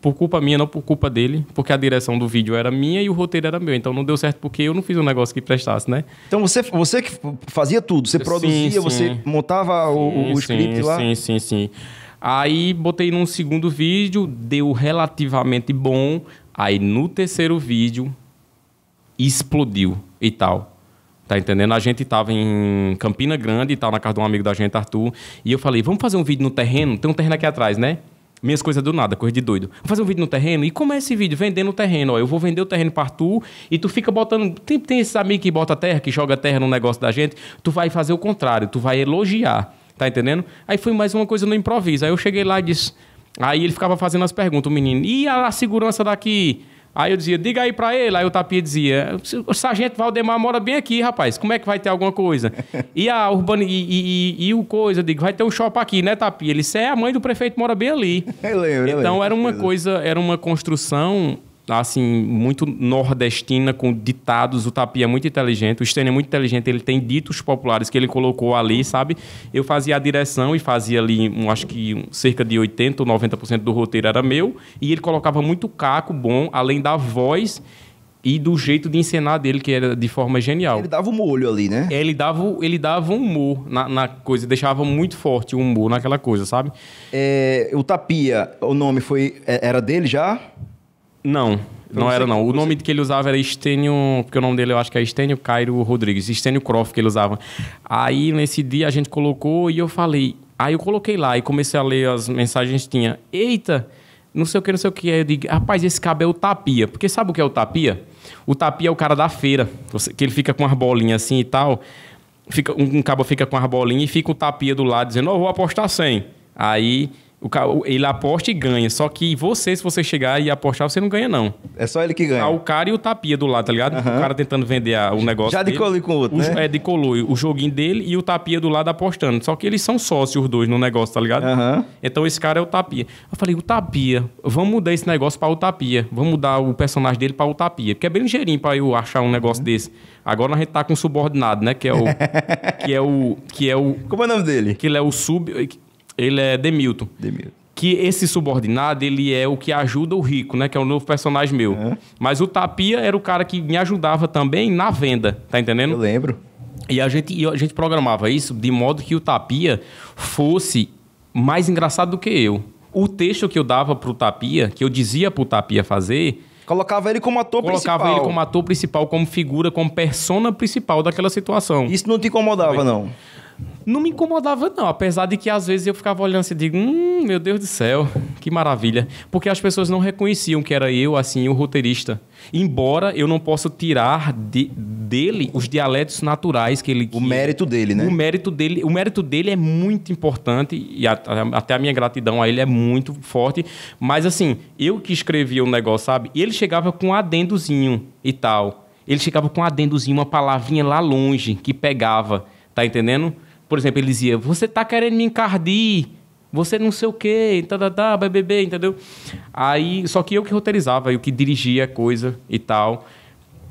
por culpa minha, não por culpa dele, porque a direção do vídeo era minha e o roteiro era meu. Então não deu certo porque eu não fiz um negócio que prestasse, né? Então você, você que fazia tudo, você produzia, sim, sim. você montava sim, o, o lá? Sim, sim, sim. Aí botei num segundo vídeo, deu relativamente bom. Aí no terceiro vídeo explodiu e tal. Tá entendendo? A gente tava em Campina Grande e tal, na casa de um amigo da gente, Arthur. E eu falei, vamos fazer um vídeo no terreno? Tem um terreno aqui atrás, né? minhas coisas do nada, coisa de doido. Vou fazer um vídeo no terreno e como é esse vídeo? Vendendo o terreno. Ó, eu vou vender o terreno para tu e tu fica botando. Tem, tem esses amigos que bota terra, que joga terra no negócio da gente. Tu vai fazer o contrário, tu vai elogiar. Tá entendendo? Aí foi mais uma coisa no improviso. Aí eu cheguei lá e disse. Aí ele ficava fazendo as perguntas, o menino. E a, a segurança daqui? Aí eu dizia, diga aí para ele. Aí o Tapia dizia, o sargento Valdemar mora bem aqui, rapaz. Como é que vai ter alguma coisa? e a urbana, e, e, e, e, o coisa, eu digo, vai ter um shopping aqui, né, Tapia? Ele disse, é, a mãe do prefeito mora bem ali. eu lembro, Então eu lembro. era uma coisa, era uma construção Tá, assim, muito nordestina, com ditados. O Tapia é muito inteligente, o Stênio é muito inteligente, ele tem ditos populares que ele colocou ali, sabe? Eu fazia a direção e fazia ali, um, acho que um, cerca de 80% ou 90% do roteiro era meu, e ele colocava muito caco bom, além da voz e do jeito de encenar dele, que era de forma genial. Ele dava um molho ali, né? É, ele dava, ele dava um humor na, na coisa, deixava muito forte o humor naquela coisa, sabe? É, o Tapia, o nome foi é, era dele já? Não, não era não. O nome que ele usava era Estênio, porque o nome dele eu acho que é Estênio Cairo Rodrigues, Estênio Croft que ele usava. Aí nesse dia a gente colocou e eu falei, aí eu coloquei lá e comecei a ler as mensagens tinha, eita, não sei o que, não sei o que. é. eu digo, rapaz, esse cabelo é tapia. Porque sabe o que é o tapia? O tapia é o cara da feira, que ele fica com as bolinhas assim e tal. Fica, um, cabo fica com as bolinhas e fica o tapia do lado dizendo, ó, oh, vou apostar 100. Aí o, ele aposta e ganha. Só que você, se você chegar e apostar, você não ganha, não. É só ele que ganha. Tá o cara e o tapia do lado, tá ligado? Uhum. O cara tentando vender a, o negócio. Já de e com o outro. O, né? É, de O joguinho dele e o tapia do lado apostando. Só que eles são sócios os dois no negócio, tá ligado? Uhum. Então esse cara é o tapia. Eu falei, o tapia, vamos mudar esse negócio para o tapia. Vamos mudar o personagem dele para o tapia. Porque é bem ligeirinho para eu achar um negócio uhum. desse. Agora a gente tá com um subordinado, né? Que é o. que é o. Que é o. Como é o nome dele? Que ele é o sub. Ele é Demilton. Demilton. Que esse subordinado, ele é o que ajuda o rico, né? Que é um novo personagem meu. Mas o Tapia era o cara que me ajudava também na venda, tá entendendo? Eu lembro. E a gente, a gente programava isso de modo que o Tapia fosse mais engraçado do que eu. O texto que eu dava pro Tapia, que eu dizia pro Tapia fazer, Colocava ele como ator Colocava principal. Colocava ele como ator principal, como figura, como persona principal daquela situação. Isso não te incomodava, não? não me incomodava, não. Apesar de que às vezes eu ficava olhando assim e digo, hum, meu Deus do céu, que maravilha. Porque as pessoas não reconheciam que era eu, assim, o roteirista. Embora eu não possa tirar de, dele os dialetos naturais que ele. Que, o mérito dele, né? O mérito dele, o mérito dele é muito importante e a, a, até a minha gratidão a ele é muito forte. Mas assim, eu que escrevia o um negócio, sabe? Ele chegava com um adendozinho e tal. Ele chegava com um adendozinho, uma palavrinha lá longe que pegava, tá entendendo? por exemplo, ele dizia: Você tá querendo me encardir, você não sei o quê, tá, tá, tá, BBB, entendeu? Aí, só que eu que roteirizava, eu que dirigia a coisa e tal.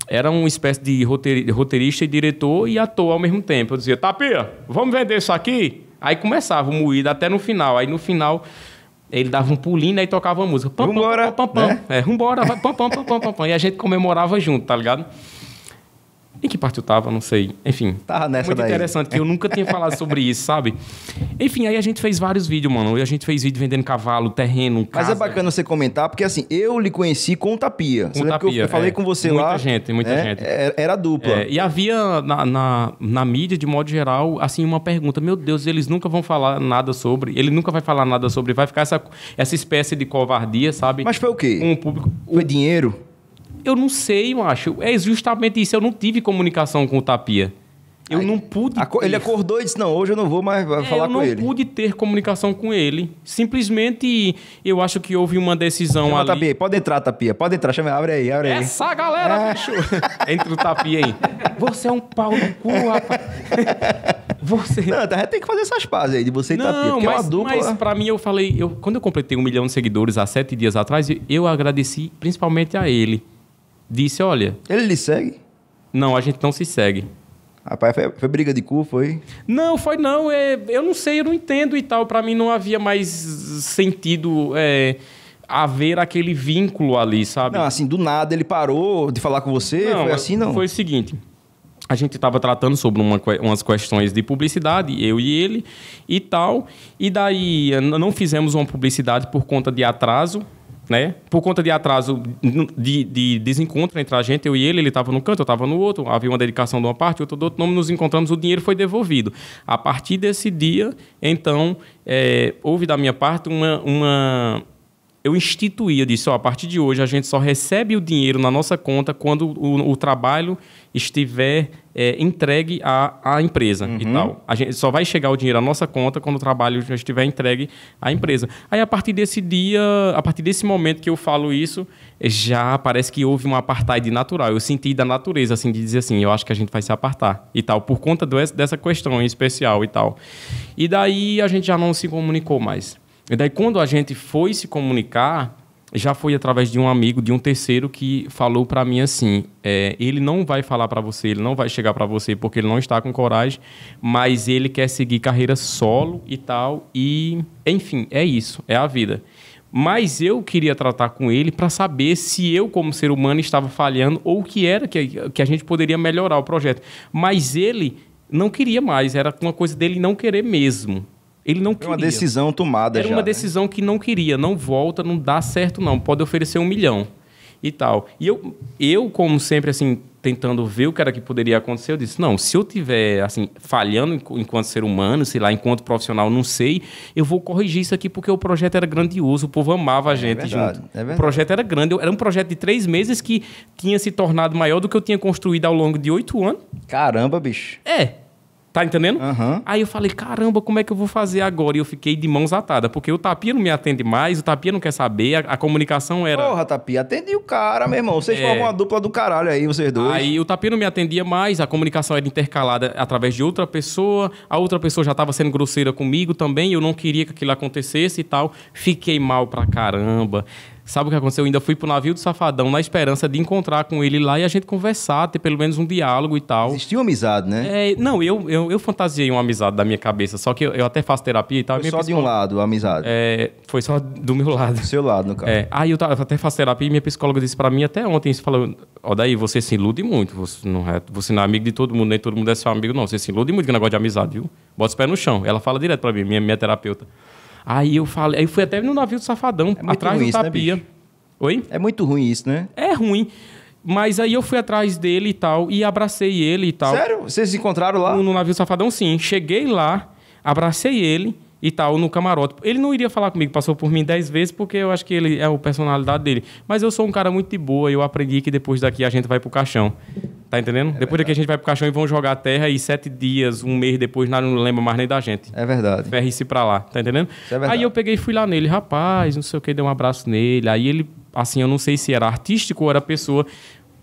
Era uma espécie de roteirista e diretor e ator ao mesmo tempo. Eu dizia: Tapia, vamos vender isso aqui? Aí começava o moído até no final. Aí no final. Ele dava um pulinho né, e tocava a música. Pam, vambora! né? é, vambora! E a gente comemorava junto, tá ligado? Em que parte eu tava? Não sei. Enfim. Tava nessa Muito daí. interessante, que eu nunca tinha falado sobre isso, sabe? Enfim, aí a gente fez vários vídeos, mano. E a gente fez vídeo vendendo cavalo, terreno, casa. Mas é bacana você comentar, porque assim, eu lhe conheci com o Tapia. Com você tapia, que eu, eu falei é. com você muita lá. Muita gente, muita é, gente. É, era dupla. É, e havia na, na, na, mídia, de modo geral, assim, uma pergunta. Meu Deus, eles nunca vão falar nada sobre... Ele nunca vai falar nada sobre... Vai ficar essa, essa espécie de covardia, sabe? Mas foi o quê? Um público... Foi dinheiro? Eu não sei, macho. É justamente isso. Eu não tive comunicação com o Tapia. Eu não pude. Ter... Ele acordou e disse: Não, hoje eu não vou mais é, falar com ele. Eu não pude ter comunicação com ele. Simplesmente eu acho que houve uma decisão chama ali. Tapia, pode entrar, Tapia, pode entrar. Chama, abre aí, abre aí. Essa galera, é. bicho. Entra o Tapia aí. Você é um pau no cu, rapaz. Você. Não, tem que fazer essas pazes aí de você e não, Tapia, porque mas, é uma dupla. Mas pra mim eu falei: eu, Quando eu completei um milhão de seguidores há sete dias atrás, eu agradeci principalmente a ele disse: Olha. Ele lhe segue? Não, a gente não se segue. Rapaz, foi, foi briga de cu, foi? Não, foi não. É, eu não sei, eu não entendo e tal. Para mim não havia mais sentido. É, haver aquele vínculo ali, sabe? Não, assim, do nada ele parou de falar com você, não, foi assim não? Foi o seguinte, a gente estava tratando sobre uma, umas questões de publicidade, eu e ele e tal. E daí não fizemos uma publicidade por conta de atraso né? Por conta de atraso, de, de desencontro entre a gente, eu e ele, ele estava num canto, eu estava no outro, havia uma dedicação de uma parte, outro do outro, não nos encontramos, o dinheiro foi devolvido. A partir desse dia, então, é, houve da minha parte uma, uma eu instituía, disse, ó, a partir de hoje a gente só recebe o dinheiro na nossa conta quando o, o trabalho estiver é, entregue à, à empresa uhum. e tal. A gente só vai chegar o dinheiro à nossa conta quando o trabalho já estiver entregue à empresa. Aí a partir desse dia, a partir desse momento que eu falo isso, já parece que houve um apartheid natural. Eu senti da natureza, assim, de dizer assim, eu acho que a gente vai se apartar e tal, por conta do, dessa questão em especial e tal. E daí a gente já não se comunicou mais. E daí quando a gente foi se comunicar, já foi através de um amigo, de um terceiro, que falou para mim assim: é, ele não vai falar para você, ele não vai chegar para você porque ele não está com coragem, mas ele quer seguir carreira solo e tal. E, enfim, é isso, é a vida. Mas eu queria tratar com ele para saber se eu, como ser humano, estava falhando ou o que era que, que a gente poderia melhorar o projeto. Mas ele não queria mais, era uma coisa dele não querer mesmo. Ele não queria. Uma decisão tomada Era já, uma né? decisão que não queria, não volta, não dá certo não, pode oferecer um milhão e tal. E eu, eu como sempre, assim, tentando ver o que era que poderia acontecer, eu disse, não, se eu tiver, assim, falhando enquanto ser humano, sei lá, enquanto profissional, não sei, eu vou corrigir isso aqui porque o projeto era grandioso, o povo amava a é gente é verdade, junto. É o projeto era grande, era um projeto de três meses que tinha se tornado maior do que eu tinha construído ao longo de oito anos. Caramba, bicho. É, Tá entendendo? Uhum. Aí eu falei, caramba, como é que eu vou fazer agora? E eu fiquei de mãos atadas, porque o Tapia não me atende mais, o Tapia não quer saber, a, a comunicação era. Porra, Tapia, atendi o cara, meu irmão. Vocês é... formam uma dupla do caralho aí, vocês dois. Aí o Tapia não me atendia mais, a comunicação era intercalada através de outra pessoa, a outra pessoa já tava sendo grosseira comigo também, eu não queria que aquilo acontecesse e tal. Fiquei mal pra caramba. Sabe o que aconteceu? Eu ainda fui pro navio do Safadão na esperança de encontrar com ele lá e a gente conversar, ter pelo menos um diálogo e tal. Existia uma amizade, né? É, não, eu, eu, eu fantasiei uma amizade da minha cabeça, só que eu, eu até faço terapia e tal. Foi só psicóloga... de um lado a amizade? É, foi só do meu lado. Do seu lado, no caso. É, aí eu, eu até faço terapia e minha psicóloga disse para mim até ontem, isso falou, ó daí, você se ilude muito, você não, é, você não é amigo de todo mundo, nem todo mundo é seu amigo não, você se ilude muito com negócio de amizade, viu? Bota os pés no chão. Ela fala direto para mim, minha, minha terapeuta. Aí eu falei, aí fui até no navio do Safadão, é atrás do né, Tapia. Né, Oi? É muito ruim isso, né? É ruim. Mas aí eu fui atrás dele e tal, e abracei ele e tal. Sério? Vocês se encontraram lá? No, no navio do Safadão, sim. Cheguei lá, abracei ele e tal, no camarote. Ele não iria falar comigo, passou por mim dez vezes, porque eu acho que ele é a personalidade dele. Mas eu sou um cara muito de boa, eu aprendi que depois daqui a gente vai pro caixão. Tá entendendo? É depois daqui a gente vai pro caixão e vão jogar a terra e sete dias, um mês depois, não lembra mais nem da gente. É verdade. Ferre-se pra lá, tá entendendo? É aí eu peguei e fui lá nele, rapaz, não sei o que, dei um abraço nele. Aí ele, assim, eu não sei se era artístico ou era pessoa.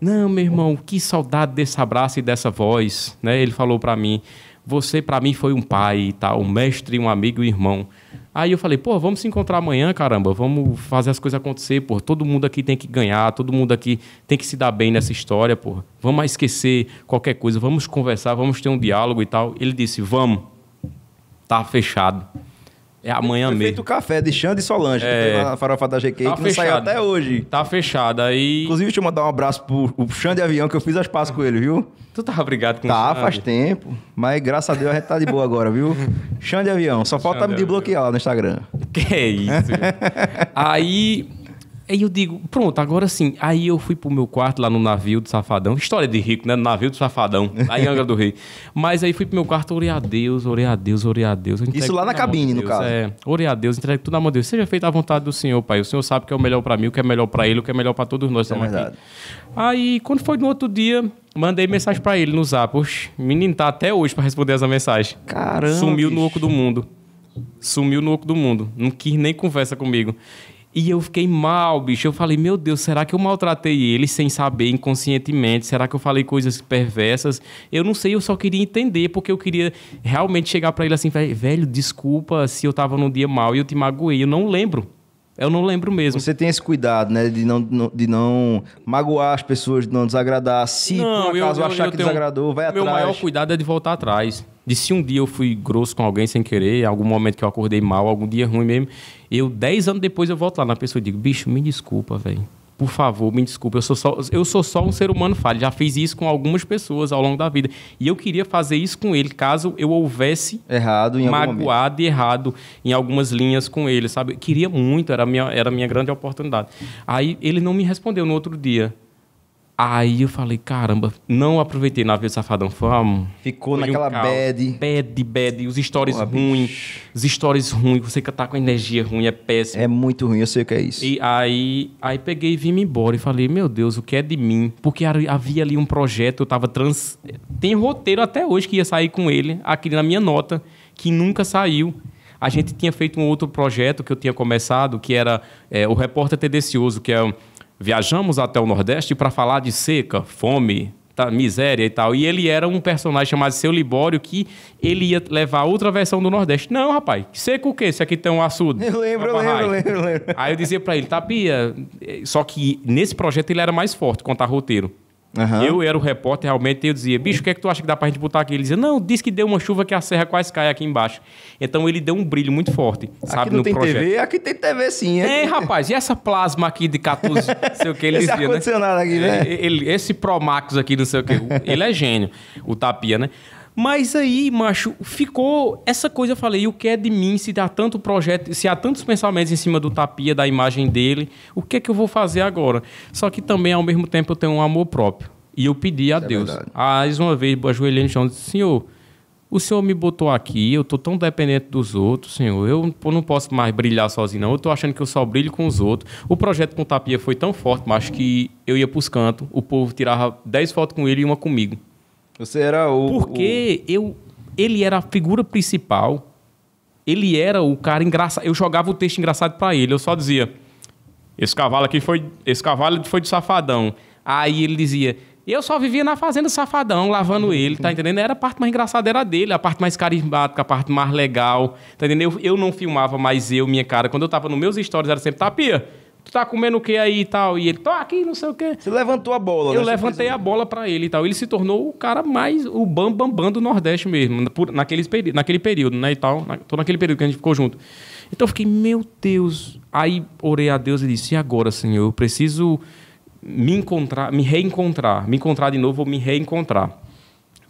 Não, meu irmão, que saudade desse abraço e dessa voz, né? Ele falou para mim, você para mim foi um pai e tá? tal, um mestre, um amigo, um irmão. Aí eu falei, pô, vamos se encontrar amanhã, caramba, vamos fazer as coisas acontecer, pô. Todo mundo aqui tem que ganhar, todo mundo aqui tem que se dar bem nessa história, pô. Vamos esquecer qualquer coisa, vamos conversar, vamos ter um diálogo e tal. Ele disse, vamos. Tá fechado. É amanhã mesmo. Feito café de Xande e Solange, é, que na farofa da GK, tá que não saiu até hoje. Tá fechada aí. Inclusive, deixa eu mandar um abraço pro Xande Avião, que eu fiz as pazes com ele, viu? Tu tava brigado com tá, o Tá, faz tempo. Mas graças a Deus a gente tá de boa agora, viu? Xande Avião, só falta Xande me desbloquear lá no Instagram. Que isso, Aí Aí eu digo, pronto, agora sim. Aí eu fui pro meu quarto lá no navio do Safadão. História de rico, né? No navio do Safadão, lá em Angra do Rei. Mas aí fui pro meu quarto, orei a Deus, orei a Deus, orei a Deus. Isso lá na cabine, no caso. É, orei a Deus, entregue tudo na mão de Deus. Seja feita a vontade do Senhor, Pai. O Senhor sabe que é o melhor para mim, o que é melhor para ele, o que é melhor para todos nós. É verdade. Aqui. Aí, quando foi no outro dia, mandei mensagem para ele no zap. Oxe, menino tá até hoje para responder essa mensagem. Caramba. Sumiu no oco do mundo. Sumiu no oco do mundo. Não quis nem conversa comigo. E eu fiquei mal, bicho. Eu falei, meu Deus, será que eu maltratei ele sem saber inconscientemente? Será que eu falei coisas perversas? Eu não sei, eu só queria entender, porque eu queria realmente chegar para ele assim, velho, desculpa se eu tava num dia mal e eu te magoei. Eu não lembro. Eu não lembro mesmo. Você tem esse cuidado, né? De não, de não magoar as pessoas, de não desagradar. Se não, por acaso eu, eu, achar eu que desagradou, vai meu atrás. Meu maior cuidado é de voltar atrás de se um dia eu fui grosso com alguém sem querer, algum momento que eu acordei mal, algum dia ruim mesmo, eu, dez anos depois, eu volto lá na pessoa e digo, bicho, me desculpa, velho. Por favor, me desculpa, eu sou, só, eu sou só um ser humano falho. Já fiz isso com algumas pessoas ao longo da vida. E eu queria fazer isso com ele, caso eu houvesse errado em magoado e errado em algumas linhas com ele, sabe? Eu queria muito, era minha, era a minha grande oportunidade. Aí ele não me respondeu no outro dia. Aí eu falei, caramba, não aproveitei Navio Safadão Famo. Ficou Foi naquela um bad. Bad, bad. Os stories ruins. Bicho. Os stories ruins. Você que tá com energia ruim, é péssimo. É muito ruim, eu sei o que é isso. E aí, aí peguei e vim embora e falei, meu Deus, o que é de mim? Porque havia ali um projeto, eu tava trans... Tem roteiro até hoje que ia sair com ele, aquele na minha nota, que nunca saiu. A gente tinha feito um outro projeto que eu tinha começado, que era é, o Repórter Tendencioso, que é Viajamos até o Nordeste para falar de seca, fome, tá, miséria e tal. E ele era um personagem chamado Seu Libório que ele ia levar outra versão do Nordeste. Não, rapaz, seca o quê? Isso aqui tem um açude. Eu lembro, eu lembro, lembro, lembro. Aí eu dizia para ele, Tapia. bia, Só que nesse projeto ele era mais forte, contar roteiro. Uhum. Eu era o repórter realmente e eu dizia, bicho, o que é que tu acha que dá pra gente botar aqui? Ele dizia, não, diz que deu uma chuva que a serra quase cai aqui embaixo. Então ele deu um brilho muito forte, aqui sabe, não no tem projeto. TV, aqui tem TV sim. Aqui... É, rapaz, e essa plasma aqui de 14, sei o que, ele dizia, né? Aqui, né? É, ele, esse Promax aqui, não sei o que, ele é gênio, o Tapia, né? Mas aí, macho, ficou essa coisa, eu falei, o que é de mim se há tanto projeto, se há tantos pensamentos em cima do tapia, da imagem dele, o que é que eu vou fazer agora? Só que também, ao mesmo tempo, eu tenho um amor próprio. E eu pedi a Isso é Deus. É mais uma vez, ajoelhando e disse, Senhor, o Senhor me botou aqui, eu tô tão dependente dos outros, Senhor. Eu não posso mais brilhar sozinho, não. Eu tô achando que eu só brilho com os outros. O projeto com o Tapia foi tão forte, mas que eu ia pros cantos, o povo tirava 10 fotos com ele e uma comigo. Você era o. Porque o... eu. Ele era a figura principal. Ele era o cara engraçado. Eu jogava o texto engraçado para ele. Eu só dizia: Esse cavalo aqui foi. Esse cavalo foi de safadão. Aí ele dizia: Eu só vivia na fazenda safadão, lavando ele, tá entendendo? Era a parte mais engraçada era dele, a parte mais carismática, a parte mais legal, tá entendendo? Eu, eu não filmava mais eu, minha cara. Quando eu tava nos meus stories, era sempre tapia. Tá, tu tá comendo o que aí e tal? E ele, tô aqui, não sei o quê. Você levantou a bola, Eu né? levantei a bola para ele e tal. Ele se tornou o cara mais, o bambambam bam, bam do Nordeste mesmo, por, naquele, naquele período, né, e tal. Na, todo naquele período que a gente ficou junto. Então eu fiquei, meu Deus. Aí orei a Deus e disse, e agora, Senhor? Eu preciso me encontrar, me reencontrar. Me encontrar de novo ou me reencontrar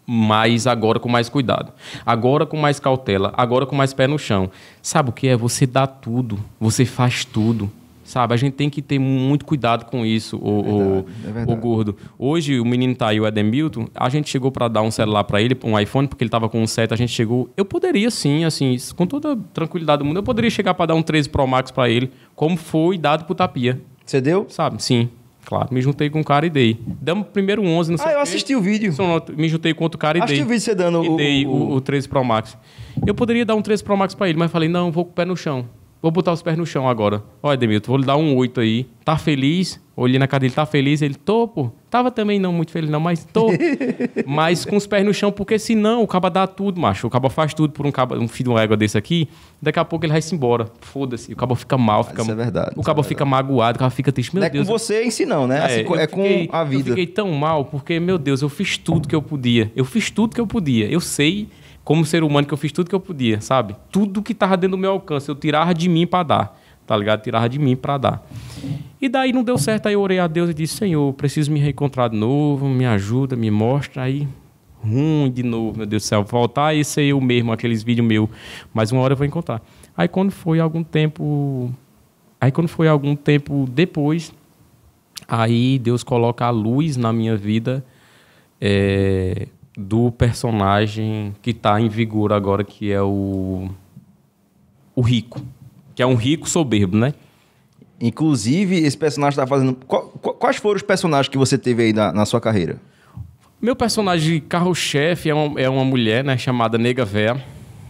mas agora com mais cuidado, agora com mais cautela, agora com mais pé no chão. Sabe o que é? Você dá tudo, você faz tudo, Sabe, a gente tem que ter muito cuidado com isso, o, é verdade, o, é o gordo. Hoje, o menino tá aí, o Edemilton, a gente chegou para dar um celular para ele, um iPhone, porque ele tava com um 7, a gente chegou. Eu poderia sim, assim, com toda tranquilidade do mundo, eu poderia chegar para dar um 13 Pro Max para ele, como foi dado pro Tapia. Você deu? Sabe, sim. Claro, me juntei com um cara e dei. Damos primeiro 11, não ah, sei Ah, eu assisti o vídeo. Me juntei com outro cara e assisti dei. Assisti o vídeo você dando e o... E dei o, o, o 13 Pro Max. Eu poderia dar um 13 Pro Max para ele, mas falei, não, vou com o pé no chão. Vou botar os pés no chão agora. Olha, Demilton, vou lhe dar um oito aí. Tá feliz? Olhei na cara dele, tá feliz? Ele, tô, pô. Tava também não muito feliz, não, mas tô. mas com os pés no chão, porque senão o caba dá tudo, macho. O caba faz tudo por um, caba, um filho de uma égua desse aqui. Daqui a pouco ele vai-se embora. Foda-se. O caba fica mal. Ah, fica, isso é verdade. O é caba é fica magoado, o caba fica triste. Meu não Deus. É com você em si, não, né? É, assim, é, é fiquei, com a vida. Eu fiquei tão mal, porque, meu Deus, eu fiz tudo que eu podia. Eu fiz tudo que eu podia. Eu sei como ser humano que eu fiz tudo que eu podia, sabe? Tudo que estava dentro do meu alcance, eu tirava de mim para dar, tá ligado? Tirava de mim para dar. E daí não deu certo, aí eu orei a Deus e disse: "Senhor, preciso me reencontrar de novo, me ajuda, me mostra aí". Ruim de novo, meu Deus do céu, voltar e ser eu mesmo, aqueles vídeos meu, Mais uma hora eu vou encontrar. Aí quando foi algum tempo, aí quando foi algum tempo depois, aí Deus coloca a luz na minha vida, é, do personagem que está em vigor agora, que é o o rico, que é um rico soberbo, né? Inclusive, esse personagem está fazendo. Quais foram os personagens que você teve aí na, na sua carreira? Meu personagem carro-chefe é uma, é uma mulher, né? Chamada Nega Véia.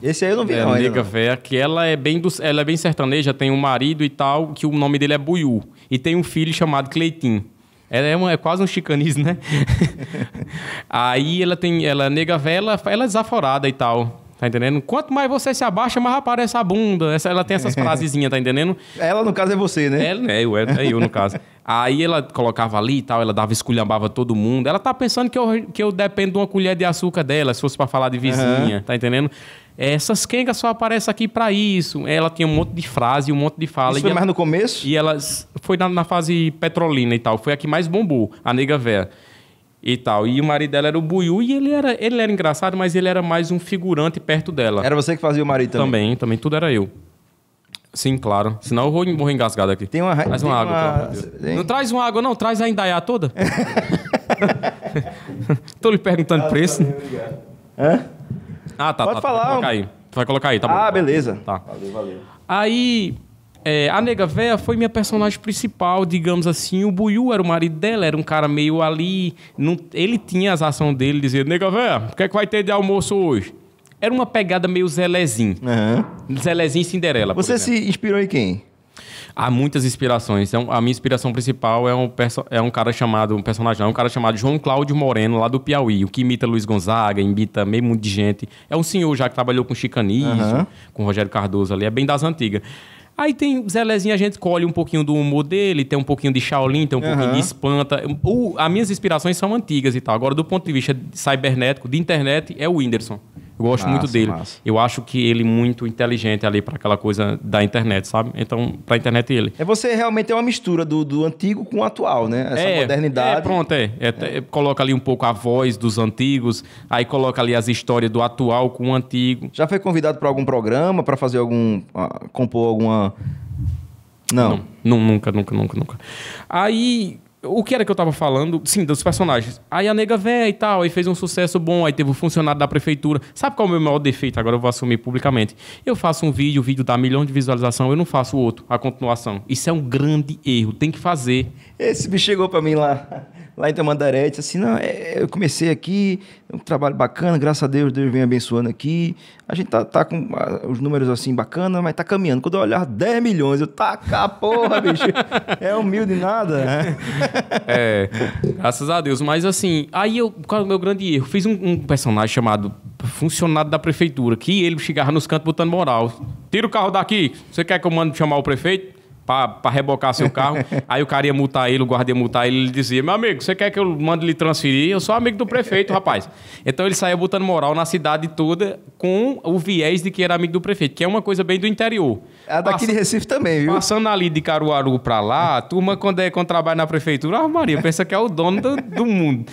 Esse aí eu não vi, é, não. Nega não. Véia, que ela é, bem do, ela é bem sertaneja, tem um marido e tal, que o nome dele é Buiu. E tem um filho chamado Cleitinho. Ela é, uma, é quase um chicanismo, né? aí ela tem. Ela nega vela, ela é desaforada e tal. Tá entendendo? Quanto mais você se abaixa, mais aparece a bunda. Essa, ela tem essas frasezinhas, tá entendendo? Ela, no caso, é você, né? Ela, é, né? eu, é, é eu, no caso. Aí ela colocava ali e tal, ela dava esculhambava todo mundo. Ela tá pensando que eu, que eu dependo de uma colher de açúcar dela, se fosse para falar de vizinha, uhum. tá entendendo? essas quengas só aparecem aqui para isso. Ela tinha um monte de frase, um monte de fala. Isso foi ela, mais no começo? E ela foi na, na, fase petrolina e tal. Foi a que mais bombou, a nega véia. E tal. E o marido dela era o Buiu e ele era, ele era engraçado, mas ele era mais um figurante perto dela. Era você que fazia o marido também? Também, também. Tudo era eu. Sim, claro. Senão eu vou morrer engasgado aqui. Tem uma... Traz uma água, uma... Não traz uma água, não. Traz a Indaiá toda. Tô lhe perguntando ah, preço. Tá Hã? Ah, tá. Pode tá, tá. falar. vai colocar aí. Tu vai colocar aí, tá ah, bom. Ah, beleza. Tá. Valeu, valeu. Aí, é, a Nega Véia foi minha personagem principal, digamos assim. O Buiu era o marido dela, era um cara meio ali. Não, ele tinha as ações dele, dizia: Nega Véia, o que é que vai ter de almoço hoje? Era uma pegada meio Zelezinho. Uhum. Zelezinho e Cinderela. Você se inspirou em quem? Há muitas inspirações. Então, a minha inspiração principal é um, é um cara chamado, um personagem, é um cara chamado João Cláudio Moreno, lá do Piauí, o que imita Luiz Gonzaga, imita meio mundo de gente. É um senhor já que trabalhou com Chicanismo, uhum. com Rogério Cardoso ali, é bem das antigas. Aí tem Zelezinho, a gente colhe um pouquinho do humor dele, tem um pouquinho de Shaolin, tem um uhum. pouquinho de Espanta. O, as minhas inspirações são antigas e tal. Agora, do ponto de vista cibernético, de internet, é o Whindersson. Eu gosto massa, muito dele. Massa. Eu acho que ele é muito inteligente ali para aquela coisa da internet, sabe? Então, para a internet ele. É você realmente é uma mistura do, do antigo com o atual, né? Essa é, modernidade. É, pronto, é. é, é. Coloca ali um pouco a voz dos antigos, aí coloca ali as histórias do atual com o antigo. Já foi convidado para algum programa, para fazer algum. Ah, compor alguma. Não. Não, nunca, nunca, nunca, nunca. Aí o que era que eu tava falando? Sim, dos personagens. Aí a nega véia e tal, aí fez um sucesso bom, aí teve o um funcionário da prefeitura. Sabe qual é o meu maior defeito? Agora eu vou assumir publicamente. Eu faço um vídeo, o vídeo dá milhões de visualização, eu não faço outro, a continuação. Isso é um grande erro. Tem que fazer esse bicho chegou para mim lá, lá em Tamandaré, disse assim, não, é, é eu comecei aqui, é um trabalho bacana, graças a Deus, Deus vem abençoando aqui. A gente tá, tá com os números assim bacana, mas tá caminhando. Quando eu olhar 10 milhões, eu taca porra, bicho. é humilde nada. Né? é, graças a Deus. Mas assim, aí eu, qual é o meu grande erro? Fiz um, um personagem chamado funcionário da prefeitura, que ele chegava nos cantos botando moral. Tira o carro daqui, você quer que eu mando chamar o prefeito? para rebocar seu carro. Aí o cara ia multar ele, o guarda ia multar ele, ele dizia: Meu amigo, você quer que eu mande lhe transferir? Eu sou amigo do prefeito, rapaz. Então ele saía botando moral na cidade toda com o viés de que era amigo do prefeito, que é uma coisa bem do interior. É daqui Passa... de Recife também, viu? Passando ali de Caruaru para lá, a turma, quando, é, quando trabalha na prefeitura, ah, Maria, pensa que é o dono do, do mundo.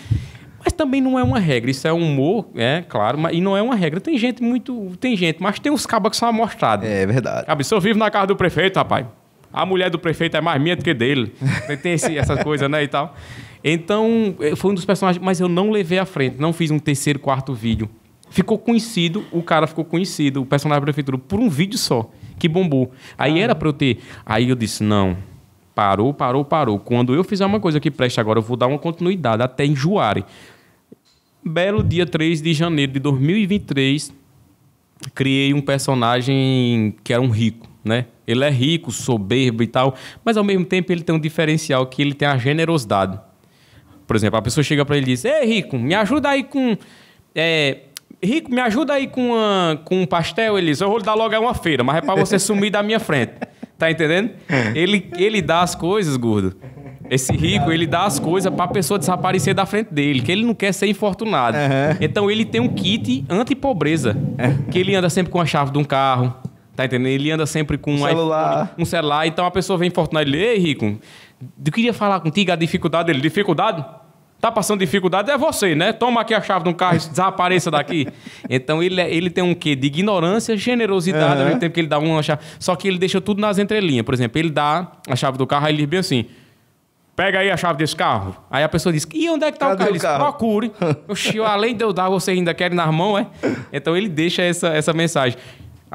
Mas também não é uma regra, isso é um humor, é claro, mas, e não é uma regra. Tem gente muito. Tem gente, mas tem uns cabos que são amostrados. É verdade. Cabe, se eu vivo na casa do prefeito, rapaz. A mulher do prefeito é mais minha do que dele. Tem esse, essa coisa, né? E tal. Então, eh, foi um dos personagens, mas eu não levei à frente, não fiz um terceiro, quarto vídeo. Ficou conhecido, o cara ficou conhecido, o personagem da prefeitura, por um vídeo só, que bombou. Aí ah. era pra eu ter. Aí eu disse, não. Parou, parou, parou. Quando eu fizer uma coisa que preste agora, eu vou dar uma continuidade até enjoarem. Belo dia 3 de janeiro de 2023, criei um personagem que era um rico né? Ele é rico, soberbo e tal, mas ao mesmo tempo ele tem um diferencial que ele tem a generosidade. Por exemplo, a pessoa chega para ele e diz: "Ei, rico, me ajuda aí com é, rico, me ajuda aí com, uma, com um pastel". Ele diz: "Eu vou lhe dar logo é uma feira, mas é para você sumir da minha frente". Tá entendendo? Ele ele dá as coisas, gordo. Esse rico, ele dá as coisas para a pessoa desaparecer da frente dele, que ele não quer ser infortunado. Uhum. Então ele tem um kit anti-pobreza, que ele anda sempre com a chave de um carro, Tá entendendo? Ele anda sempre com um, um celular. IPhone, um celular. Então a pessoa vem Fortnite e ele, ei, Rico, eu queria falar contigo a dificuldade dele. Dificuldade? Tá passando dificuldade? É você, né? Toma aqui a chave de um carro e desapareça daqui. então ele, é, ele tem um quê? De ignorância, generosidade, uhum. ao mesmo tempo que ele dá uma chave. Só que ele deixa tudo nas entrelinhas. Por exemplo, ele dá a chave do carro, aí ele diz bem assim. Pega aí a chave desse carro. Aí a pessoa diz: E onde é que tá Cadê o carro? Ele diz: carro? Procure. Oxi, além de eu dar, você ainda quer ir nas mãos, é? Então ele deixa essa, essa mensagem.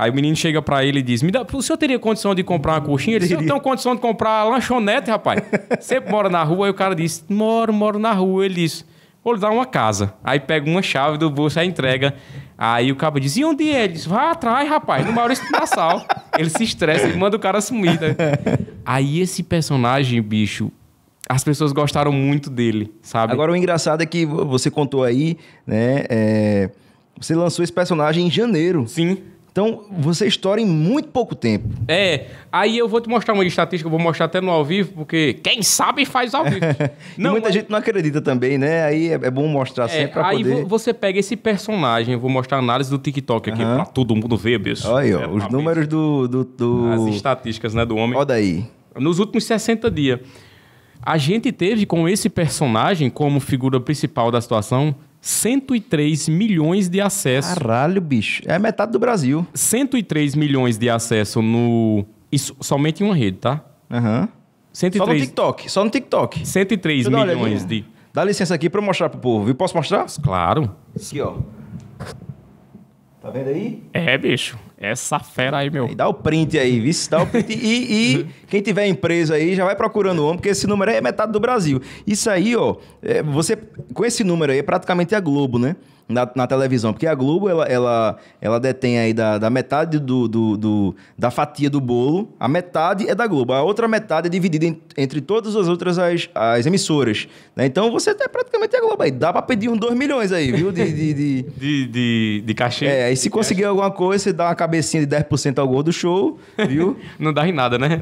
Aí o menino chega para ele e diz: Me dá, o senhor teria condição de comprar uma coxinha? Ele diz: Eu tenho condição de comprar lanchonete, rapaz. Você mora na rua? Aí o cara diz: Moro, moro na rua. Ele diz: Vou lhe dar uma casa. Aí pega uma chave do bolso, aí entrega. Aí o cabo diz: E onde é? Ele diz: Vá atrás, rapaz, no Maurício Nassau. ele se estressa e manda o cara sumir. Né? Aí esse personagem, bicho, as pessoas gostaram muito dele, sabe? Agora o engraçado é que você contou aí, né? É... Você lançou esse personagem em janeiro. Sim. Então, você estoura em muito pouco tempo. É. Aí eu vou te mostrar uma estatística, eu vou mostrar até no ao vivo, porque quem sabe faz ao vivo. não, muita mas... gente não acredita também, né? Aí é, é bom mostrar é, sempre pra aí poder... Aí você pega esse personagem, vou mostrar a análise do TikTok aqui para pra todo mundo ver, bicho. Olha aí, ó, é, os números do, do, do... As estatísticas, né, do homem. Olha aí, Nos últimos 60 dias. A gente teve com esse personagem como figura principal da situação 103 milhões de acessos. Caralho, bicho. É metade do Brasil. 103 milhões de acesso no. Isso, somente em uma rede, tá? Aham. Uhum. Só no TikTok. Só no TikTok. 103 milhões de. Dá licença aqui pra eu mostrar pro povo, viu? Posso mostrar? Claro. Aqui, ó. Tá vendo aí? É, bicho. Essa fera aí, meu. E dá o print aí, viu? Dá o print. E, e quem tiver empresa aí já vai procurando o homem, porque esse número aí é metade do Brasil. Isso aí, ó, é, você com esse número aí é praticamente a Globo, né? Na, na, televisão, porque a Globo ela, ela, ela detém aí da, da metade do, do, do, da fatia do bolo, a metade é da Globo, a outra metade é dividida em, entre todas as outras as, as emissoras. Né? Então você tem praticamente a Globo aí, dá para pedir uns 2 milhões aí, viu? De, de, de... de, de, de cachê. É, e se conseguir alguma coisa, você dá uma cabecinha de 10% ao gol do show, viu? não dá em nada, né?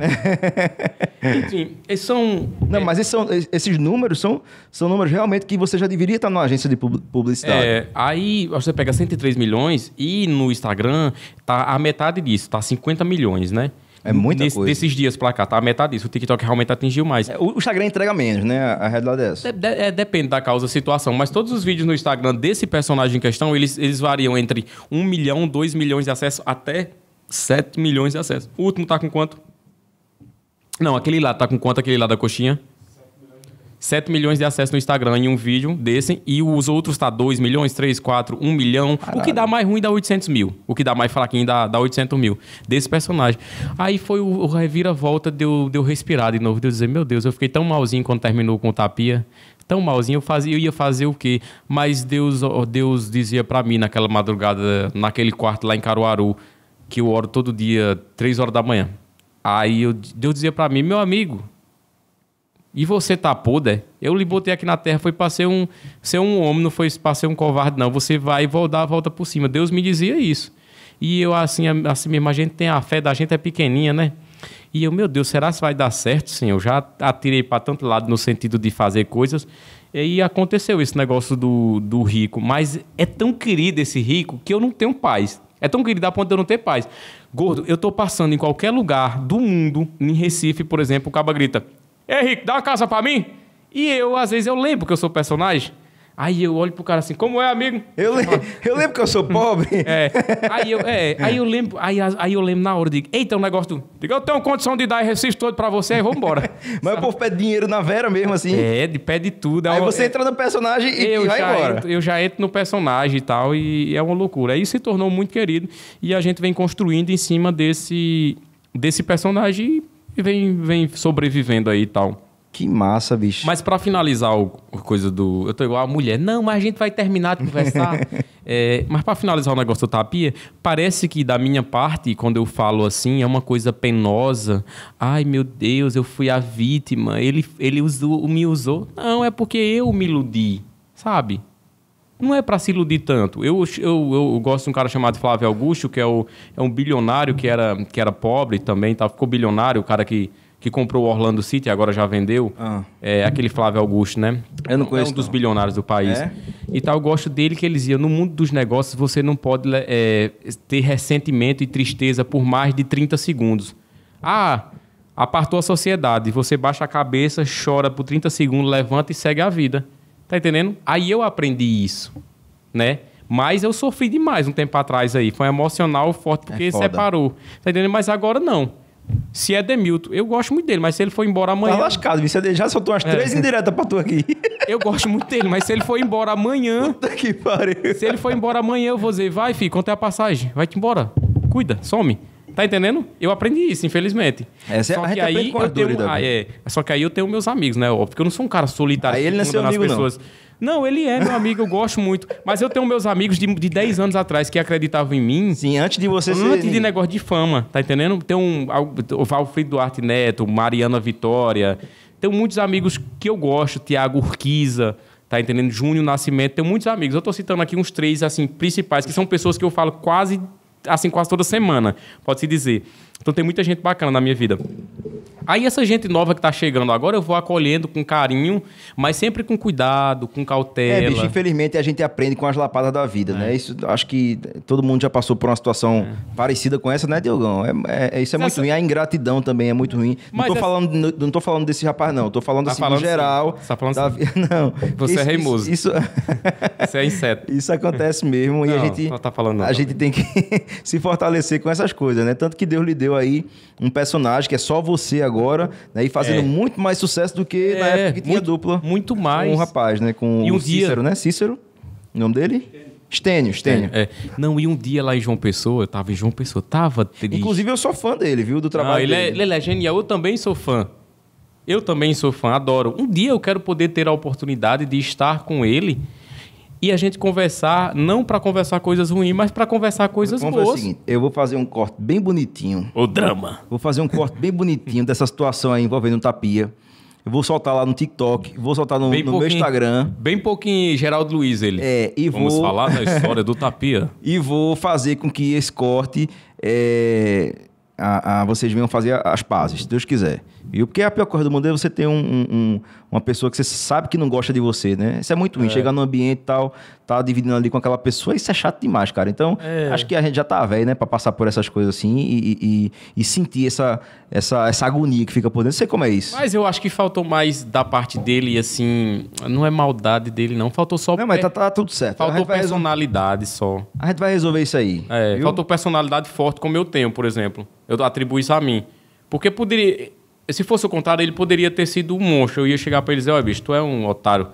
Enfim, esses são. Não, é... mas esses, são, esses números são, são números realmente que você já deveria estar numa agência de publicidade. É, aí você pega 103 milhões e no Instagram tá a metade disso, tá 50 milhões, né? É muita nesse, coisa. Desses dias pra cá, tá a metade disso. O TikTok realmente atingiu mais. É, o Instagram entrega menos, né? A realidade é essa. De, de, é, depende da causa, situação. Mas todos os vídeos no Instagram desse personagem em questão, eles, eles variam entre 1 milhão, 2 milhões de acessos até 7 milhões de acessos. O último tá com quanto? Não, aquele lá tá com quanto? Aquele lá da coxinha? 7 milhões de acessos no Instagram em um vídeo desse, e os outros tá 2 milhões, 3, 4, 1 milhão. Caralho. O que dá mais ruim dá 800 mil. O que dá mais fraquinho dá, dá 800 mil desse personagem. Aí foi o, o reviravolta, deu, deu respirar de novo, deu dizer: Meu Deus, eu fiquei tão malzinho quando terminou com o Tapia tão malzinho, eu, fazia, eu ia fazer o quê? Mas Deus, oh, Deus dizia para mim naquela madrugada, naquele quarto lá em Caruaru, que eu oro todo dia, três horas da manhã. Aí eu, Deus dizia para mim, meu amigo, e você tá podre? Eu lhe botei aqui na terra, foi para ser um, ser um homem, não foi para ser um covarde, não. Você vai voltar a volta por cima. Deus me dizia isso. E eu, assim, assim mesmo, a gente tem a fé da gente é pequenininha, né? E eu, meu Deus, será que vai dar certo, senhor? Já atirei para tanto lado no sentido de fazer coisas. E aconteceu esse negócio do, do rico. Mas é tão querido esse rico que eu não tenho paz. É tão querido a ponto de eu não ter paz. Gordo, eu tô passando em qualquer lugar do mundo, em Recife, por exemplo, o caba grita: Ei, rico, dá uma casa pra mim? E eu, às vezes, eu lembro que eu sou personagem. Aí eu olho pro cara assim, como é, amigo? Eu, le eu lembro que eu sou pobre. é. Aí eu, é, aí eu lembro, aí, aí eu lembro na hora, digo, eita, é um negócio. Digo, eu tenho condição de dar Recife todo pra você, aí vamos embora. Mas o povo pede dinheiro na vera mesmo, assim. Pede, é, pede tudo. É aí uma, você é, entra no personagem e, eu e vai embora. Entro, eu já entro no personagem e tal, e, é uma loucura. Aí se tornou muito querido e a gente vem construindo em cima desse, desse personagem e vem, vem sobrevivendo aí e tal. Que massa, bicho. Mas para finalizar o, a coisa do. Eu tô igual a mulher. Não, mas a gente vai terminar de conversar. é, mas para finalizar o negócio do tapia, parece que da minha parte, quando eu falo assim, é uma coisa penosa. Ai, meu Deus, eu fui a vítima. Ele, ele usou, me usou. Não, é porque eu me iludi, sabe? não é para se iludir tanto. Eu, eu, eu gosto de um cara chamado Flávio Augusto, que é, o, é um bilionário que era, que era pobre também, tá? ficou bilionário, o cara que, que comprou o Orlando City agora já vendeu. Ah. É aquele Flávio Augusto, né? Eu não conheço. É um dos não. bilionários do país. É? E tal, eu gosto dele que ele dizia: no mundo dos negócios você não pode é, ter ressentimento e tristeza por mais de 30 segundos. Ah, apartou a sociedade, você baixa a cabeça, chora por 30 segundos, levanta e segue a vida. Tá entendendo? Aí eu aprendi isso, né? Mas eu sofri demais um tempo atrás aí. Foi emocional forte porque é separou. Tá entendendo? Mas agora não. Se é Demilton, eu gosto muito dele, mas se ele for embora tá amanhã. Tá lascado, viu? Se já soltou umas é. três indiretas pra tu aqui. Eu gosto muito dele, mas se ele for embora amanhã. Puta que pariu. Se ele for embora amanhã, eu vou dizer, vai, filho, quanto é a passagem? Vai-te embora. Cuida, some. Tá entendendo? Eu aprendi isso, infelizmente. Essa é só é a que aí com a eu tenho, ah, é, Só que aí eu tenho meus amigos, né? Óbvio, porque eu não sou um cara solitário. Aí ele não é seu amigo, pessoas. Não. não. ele é meu amigo, eu gosto muito. Mas eu tenho meus amigos de, de 10 anos atrás que acreditavam em mim. Sim, antes de você Antes ser... de negócio de fama, tá entendendo? Tem um, o Valfrido Duarte Neto, Mariana Vitória. Tenho muitos amigos que eu gosto, Tiago Urquiza tá entendendo? Júnior Nascimento, tenho muitos amigos. Eu tô citando aqui uns três, assim, principais, que são pessoas que eu falo quase assim quase toda semana, pode-se dizer. Então tem muita gente bacana na minha vida. Aí essa gente nova que tá chegando agora, eu vou acolhendo com carinho, mas sempre com cuidado, com cautela. É, bicho, infelizmente a gente aprende com as lapadas da vida, né? é. né? Isso, acho que todo mundo já passou por uma situação é. parecida com essa, né, Diogão? É, é, é isso é muito ruim. A ingratidão também é muito ruim. Mas não, tô essa... É falando, não tô falando desse rapaz, não. Tô falando tá assim, falando no geral. Você tá falando da... assim? Não. Você é isso, é reimoso. Isso... Você é inseto. Isso acontece mesmo. Não, e a gente, não tá falando não, a gente né? tem que se fortalecer com essas coisas, né? Tanto que Deus lhe deu deu aí um personagem que é só você agora, né? E fazendo é. muito mais sucesso do que é, na época que tinha muito, dupla. Muito mais. Com um rapaz, né? Com e um Cícero, dia... né? Cícero, o nome dele? Estênio, Estênio. É, é. Não, e um dia lá em João Pessoa, eu tava em João Pessoa, tava triste. Inclusive eu sou fã dele, viu? Do trabalho ah, ele é, dele. É, ele é genial, eu também sou fã. Eu também sou fã, adoro. Um dia eu quero poder ter a oportunidade de estar com ele e a gente conversar, não para conversar coisas ruins, mas para conversar coisas Vamos boas. Fazer o seguinte, eu vou fazer um corte bem bonitinho. O drama. Vou fazer um corte bem bonitinho dessa situação aí envolvendo o tapia. Eu vou soltar lá no TikTok, vou soltar no, no meu Instagram. Bem pouquinho Geraldo Luiz ele. É, e Vamos vou... falar da história do tapia. e vou fazer com que esse corte é, a, a, vocês venham fazer as pazes, se Deus quiser. E o que é a pior coisa do mundo é você ter um, um, uma pessoa que você sabe que não gosta de você, né? Isso é muito ruim. É. Chegar no ambiente e tal, tá dividindo ali com aquela pessoa, isso é chato demais, cara. Então, é. acho que a gente já tá velho, né? Pra passar por essas coisas assim e, e, e, sentir essa, essa, essa agonia que fica por dentro. Não sei como é isso. Mas eu acho que faltou mais da parte dele, assim. Não é maldade dele, não. Faltou só. Não, mas tá, tá tudo certo. Faltou personalidade só. A gente vai resolver isso aí. É, viu? faltou personalidade forte, como eu tenho, por exemplo. Eu atribuo isso a mim. Porque poderia se fosse o contrário, ele poderia ter sido um monstro. Eu ia chegar para ele e dizer, olha, bicho, tu é um otário.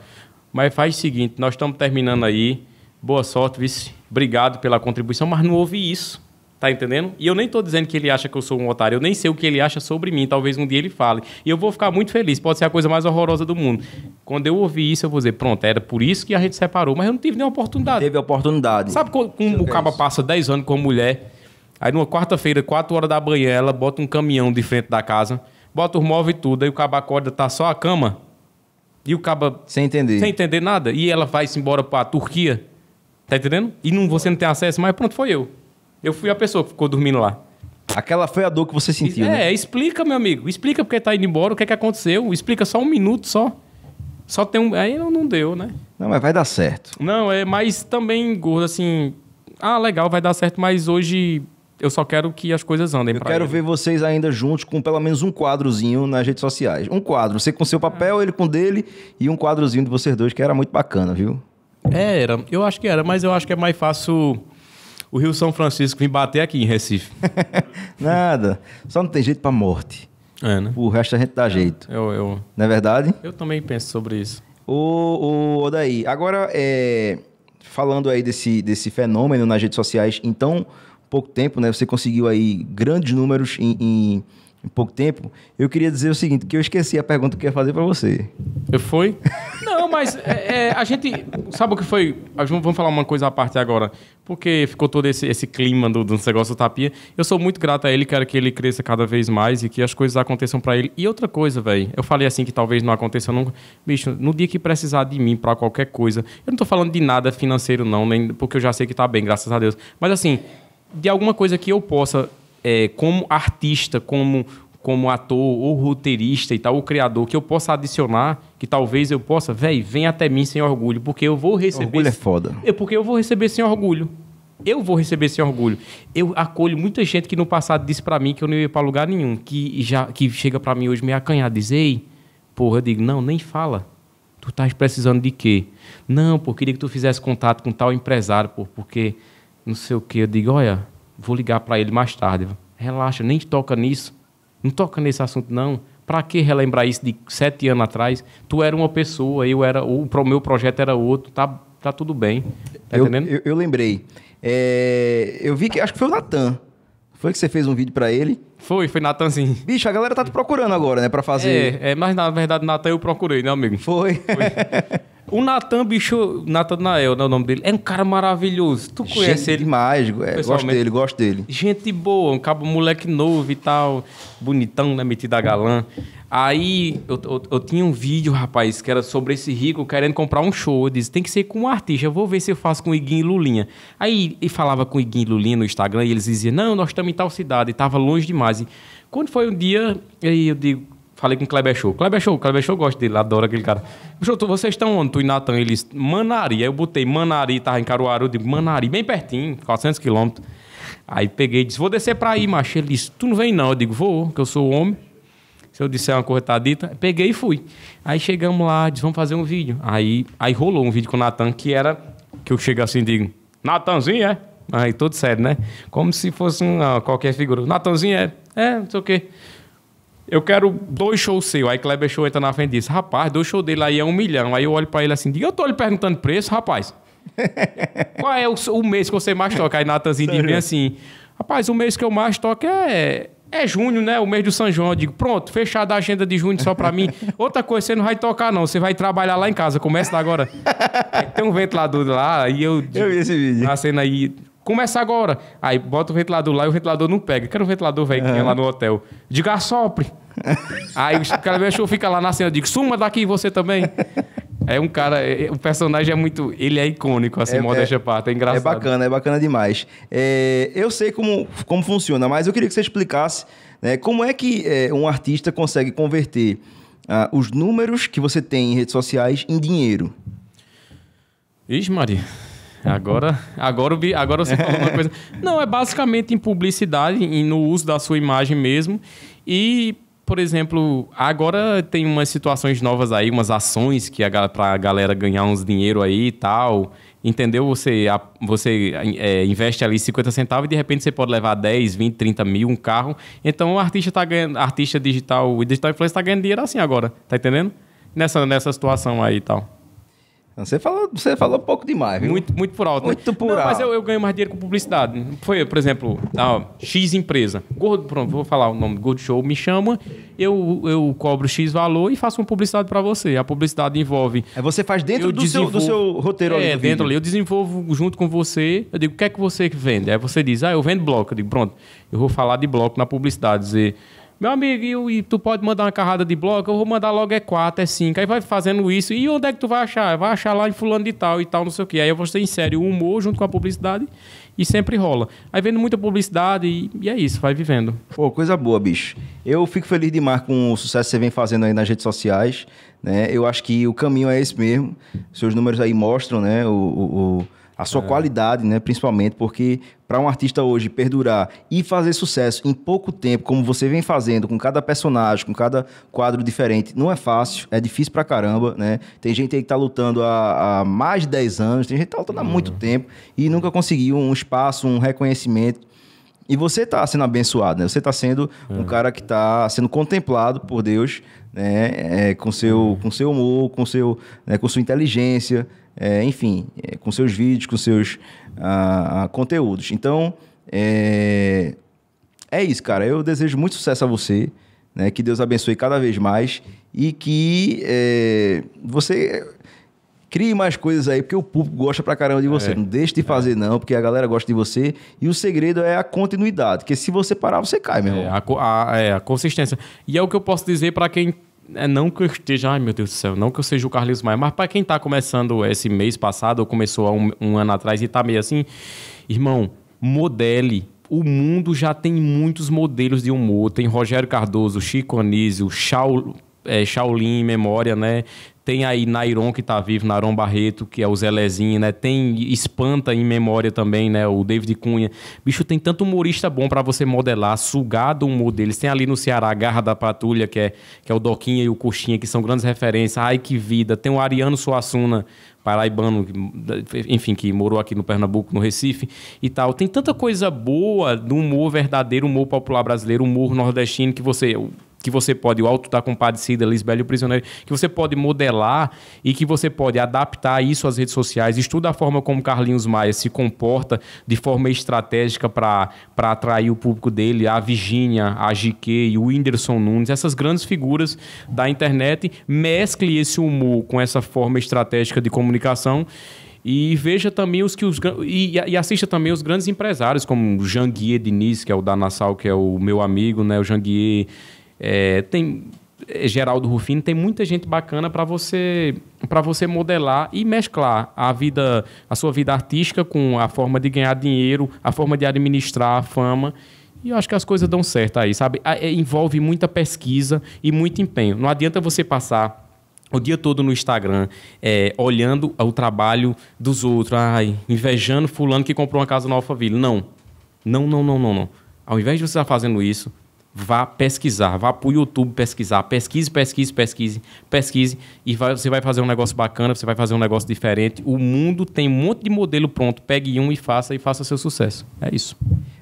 Mas faz o seguinte, nós estamos terminando aí. Boa sorte, vice. Obrigado pela contribuição, mas não houve isso. Tá entendendo? E eu nem estou dizendo que ele acha que eu sou um otário. Eu nem sei o que ele acha sobre mim. Talvez um dia ele fale. E eu vou ficar muito feliz. Pode ser a coisa mais horrorosa do mundo. Quando eu ouvi isso, eu vou dizer, pronto, era por isso que a gente separou. Mas eu não tive nenhuma oportunidade. Teve oportunidade. Sabe como o é caba passa 10 anos com a mulher? Aí numa quarta-feira, 4 horas da manhã, ela bota um caminhão de frente da casa bota os móveis e tudo. Aí o cabo acorda, tá só a cama. E o cabo. Sem entender. Sem entender nada. E ela vai-se embora pra Turquia. Tá entendendo? E não, você não tem acesso mais. Pronto, foi eu. Eu fui a pessoa que ficou dormindo lá. Aquela foi a dor que você sentiu. É, né? explica, meu amigo. Explica porque tá indo embora, o que é que aconteceu. Explica só um minuto só. Só tem um. Aí não deu, né? Não, mas vai dar certo. Não, é, mas também, gordo, assim. Ah, legal, vai dar certo, mas hoje eu só quero que as coisas andem. Eu quero ele. ver vocês ainda juntos com pelo menos um quadrozinho nas redes sociais. Um quadro, você com seu papel, ele com dele, e um quadrozinho de vocês dois, que era muito bacana, viu? É, era. Eu acho que era, mas eu acho que é mais fácil o Rio São Francisco vir bater aqui em Recife. Nada. Só não tem jeito pra morte. É, né? O resto a gente dá é, jeito. Eu, eu... Não é verdade? Eu também penso sobre isso. Ô, o daí. Agora, é, falando aí desse, desse fenômeno nas redes sociais, então pouco tempo, né? Você conseguiu aí grandes números em, em, em pouco tempo. Eu queria dizer o seguinte, que eu esqueci a pergunta que eu ia fazer para você. Eu fui? Não, mas é, é, a gente sabe o que foi. Ah, vamos falar uma coisa à parte agora, porque ficou todo esse, esse clima do, do negócio do Tapia. Eu sou muito grato a ele, quero que ele cresça cada vez mais e que as coisas aconteçam para ele. E outra coisa, velho, eu falei assim que talvez não aconteça nunca. Bicho, no dia que precisar de mim para qualquer coisa, eu não tô falando de nada financeiro não, nem porque eu já sei que tá bem, graças a Deus. Mas assim, de alguma coisa que eu possa, é, como artista, como, como ator ou roteirista e tal, ou criador, que eu possa adicionar, que talvez eu possa, velho, vem até mim sem orgulho, porque eu vou receber. Orgulho é foda. é porque eu vou receber sem orgulho. Eu vou receber sem orgulho. Eu acolho muita gente que no passado disse para mim que eu não ia para lugar nenhum, que já que chega para mim hoje me acanhar, diz: "Ei, porra, eu digo: "Não, nem fala. Tu estás precisando de quê?" "Não, porque queria que tu fizesse contato com tal empresário, por porque não sei o que. Eu digo, olha, vou ligar para ele mais tarde. Relaxa, nem toca nisso. Não toca nesse assunto, não. Para que relembrar isso de sete anos atrás? Tu era uma pessoa, eu era, o meu projeto era outro, tá, tá tudo bem. Tá eu, entendendo? Eu, eu lembrei. É, eu vi que, acho que foi o Natan. Foi que você fez um vídeo para ele? Foi, foi Natan sim. Bicho, a galera tá te procurando agora, né, para fazer. É, é mas na verdade Natan eu procurei, né, amigo? Foi. foi. O Natan, bicho, Natanael, não é o nome dele, é um cara maravilhoso. Tu conhece Gente ele? demais, é, gosto dele, gosto dele. Gente boa, um cabo moleque novo e tal, bonitão, né, metido a galã. Aí eu, eu, eu, tinha um vídeo, rapaz, que era sobre esse rico querendo comprar um show. Eu disse, tem que ser com um artista, eu vou ver se eu faço com Iguinho e Lulinha. Aí e falava com Iguinho e Lulinha no Instagram e eles diziam, não, nós estamos em tal cidade, estava longe demais. E quando foi um dia, aí eu digo, Falei com o Kleber Show. Kleber Show, Kleber Show gosta dele, adora aquele cara. Show, vocês estão onde? Tu e Natan? Ele disse, Manari. Aí eu botei Manari, tava em Caruaru, eu digo, Manari, bem pertinho, 400 quilômetros. Aí peguei e disse, vou descer pra aí, macho. Ele disse, tu não vem não. Eu digo, vou, que eu sou homem. Se eu disser uma coisa tá dita, peguei e fui. Aí chegamos lá, disse, vamos fazer um vídeo. Aí, aí rolou um vídeo com o Natan, que era, que eu chego assim e digo, Natanzinho, é? Aí todo sério, né? Como se fosse uma, qualquer figura. Natanzinho, é? É, não sei o quê eu quero dois shows seu. Aí Kleber Show entra na frente e diz, rapaz, dois shows dele aí é um milhão. Aí eu olho para ele assim, digo, eu tô lhe perguntando preço, rapaz. Qual é o, o, mês que você mais toca? Aí Natanzinho diz bem assim, rapaz, o mês que eu mais toco é... É junho, né? O mês do São João. Eu digo, pronto, fechada a agenda de junho só pra mim. Outra coisa, você não vai tocar, não. Você vai trabalhar lá em casa. Começa agora. Aí tem um ventilador lá e eu... Eu vi esse vídeo. Na cena aí... Começa agora. Aí bota o ventilador lá e o ventilador não pega. Quero o um ventilador velho uhum. É. lá no hotel. Diga, ah, sopre. Aí o cara me achou, fica lá na cena, digo, suma daqui você também. É um cara, é, é, o personagem é muito, ele é icônico, assim, é, é modéstia é, parte, é engraçado. É bacana, é bacana demais. É, eu sei como, como funciona, mas eu queria que você explicasse né, como é que um artista consegue converter ah, os números que você tem em redes sociais em dinheiro. Ixi, Maria. Agora, agora, agora você falou uma coisa. Não, é basicamente em publicidade e no uso da sua imagem mesmo. E, por exemplo, agora tem umas situações novas aí, umas ações que a, pra galera ganhar uns dinheiro aí e tal. Entendeu? Você, a, você é, investe ali 50 centavos e de repente você pode levar 10, 20, 30 mil, um carro. Então o artista tá ganhando, artista digital, o digital influencer está ganhando dinheiro assim agora, tá entendendo? Nessa, nessa situação aí e tal. Você falou, você falou pouco demais, viu? Muito, muito por alto. Né? Muito né? por não, alto. Mas eu, eu, ganho mais dinheiro com publicidade. Foi, por exemplo, a X empresa. Gordo, pronto, vou falar o nome do Gordo Show, me chama, eu, eu cobro X valor e faço uma publicidade para você. A publicidade envolve. É, você faz dentro do, desenvolvo... seu, é, do seu roteiro É, dentro ali. Eu desenvolvo junto com você. Eu digo, o que é que você vende? Aí você diz, ah, eu vendo bloco. Eu digo, pronto, eu vou falar de bloco na publicidade, dizer meu amigo, e, tu pode mandar uma carrada de bloco? Eu vou mandar logo é 4, é 5. Aí vai fazendo isso. E onde é que tu vai achar? Vai achar lá em fulano de tal e tal, não sei o quê. Aí eu vou ser insere o humor junto com a publicidade e sempre rola. Aí vendo muita publicidade e, e, é isso, vai vivendo. Pô, coisa boa, bicho. Eu fico feliz demais com o sucesso que você vem fazendo aí nas redes sociais, né? Eu acho que o caminho é esse mesmo. Seus números aí mostram, né? o, o, o a sua é. qualidade, né? Principalmente porque para um artista hoje perdurar e fazer sucesso em pouco tempo, como você vem fazendo com cada personagem, com cada quadro diferente, não é fácil, é difícil pra caramba, né? Tem gente aí que tá lutando há, há mais de 10 anos, tem gente que tá lutando há muito uhum. tempo e nunca conseguiu um espaço, um reconhecimento. E você está sendo abençoado, né? Você está sendo um é. cara que está sendo contemplado por Deus, né? É, com seu, uhum. com seu humor, com seu, né? com sua inteligência, é, enfim, é, com seus vídeos, com seus ah, ah, conteúdos. Então, é, é isso, cara. Eu desejo muito sucesso a você. Né? Que Deus abençoe cada vez mais e que é, você crie mais coisas aí, porque o público gosta pra caramba de você. É. Não deixe de é. fazer, é. não, porque a galera gosta de você. E o segredo é a continuidade, porque se você parar, você cai, meu é, irmão. É, a, a, é, a consistência. E é o que eu posso dizer para quem é não que eu esteja, ai meu Deus do céu, não que eu seja o Carlos Maia, mas para quem está começando esse mês passado, ou começou há um, um ano atrás e está meio assim, irmão, modele. O mundo já tem muitos modelos de humor. Tem Rogério Cardoso, Chico Anísio, Shaol, é, Shaolin Memória, né? Tem aí Nairon, que está vivo, Nairon Barreto, que é o Zelezinho, né? Tem Espanta em memória também, né? O David Cunha. Bicho, tem tanto humorista bom para você modelar, sugar do humor deles. Tem ali no Ceará a Garra da Patrulha, que é, que é o Doquinha e o Coxinha, que são grandes referências. Ai, que vida. Tem o Ariano Suassuna, paraibano, enfim, que morou aqui no Pernambuco, no Recife e tal. Tem tanta coisa boa do humor verdadeiro, humor popular brasileiro, humor nordestino, que você que você pode, o Alto da tá Compadecida, Lisbela e o Prisioneiro, que você pode modelar e que você pode adaptar isso às redes sociais. Estuda a forma como Carlinhos Maia se comporta de forma estratégica para atrair o público dele, a Virginia, a GQ, o Whindersson Nunes, essas grandes figuras da internet. Mescle esse humor com essa forma estratégica de comunicação e veja também os que os e, e, assista também os grandes empresários, como Janguier Diniz, que é o da Nassau, que é o meu amigo, né? O Janguier é, tem é, Geraldo Rufino, tem muita gente bacana para você para você modelar e mesclar a vida, a sua vida artística com a forma de ganhar dinheiro, a forma de administrar a fama. E eu acho que as coisas dão certo aí, sabe? É, envolve muita pesquisa e muito empenho. Não adianta você passar o dia todo no Instagram, é, olhando o trabalho dos outros, ai, invejando fulano que comprou uma casa no Alphaville. Não. Não, não, não, não, não. Ao invés de você estar fazendo isso, vá pesquisar, vá para o YouTube pesquisar, pesquise, pesquise, pesquise, pesquise e vai, você vai fazer um negócio bacana, você vai fazer um negócio diferente. O mundo tem um monte de modelo pronto, pegue um e faça e faça seu sucesso. É isso.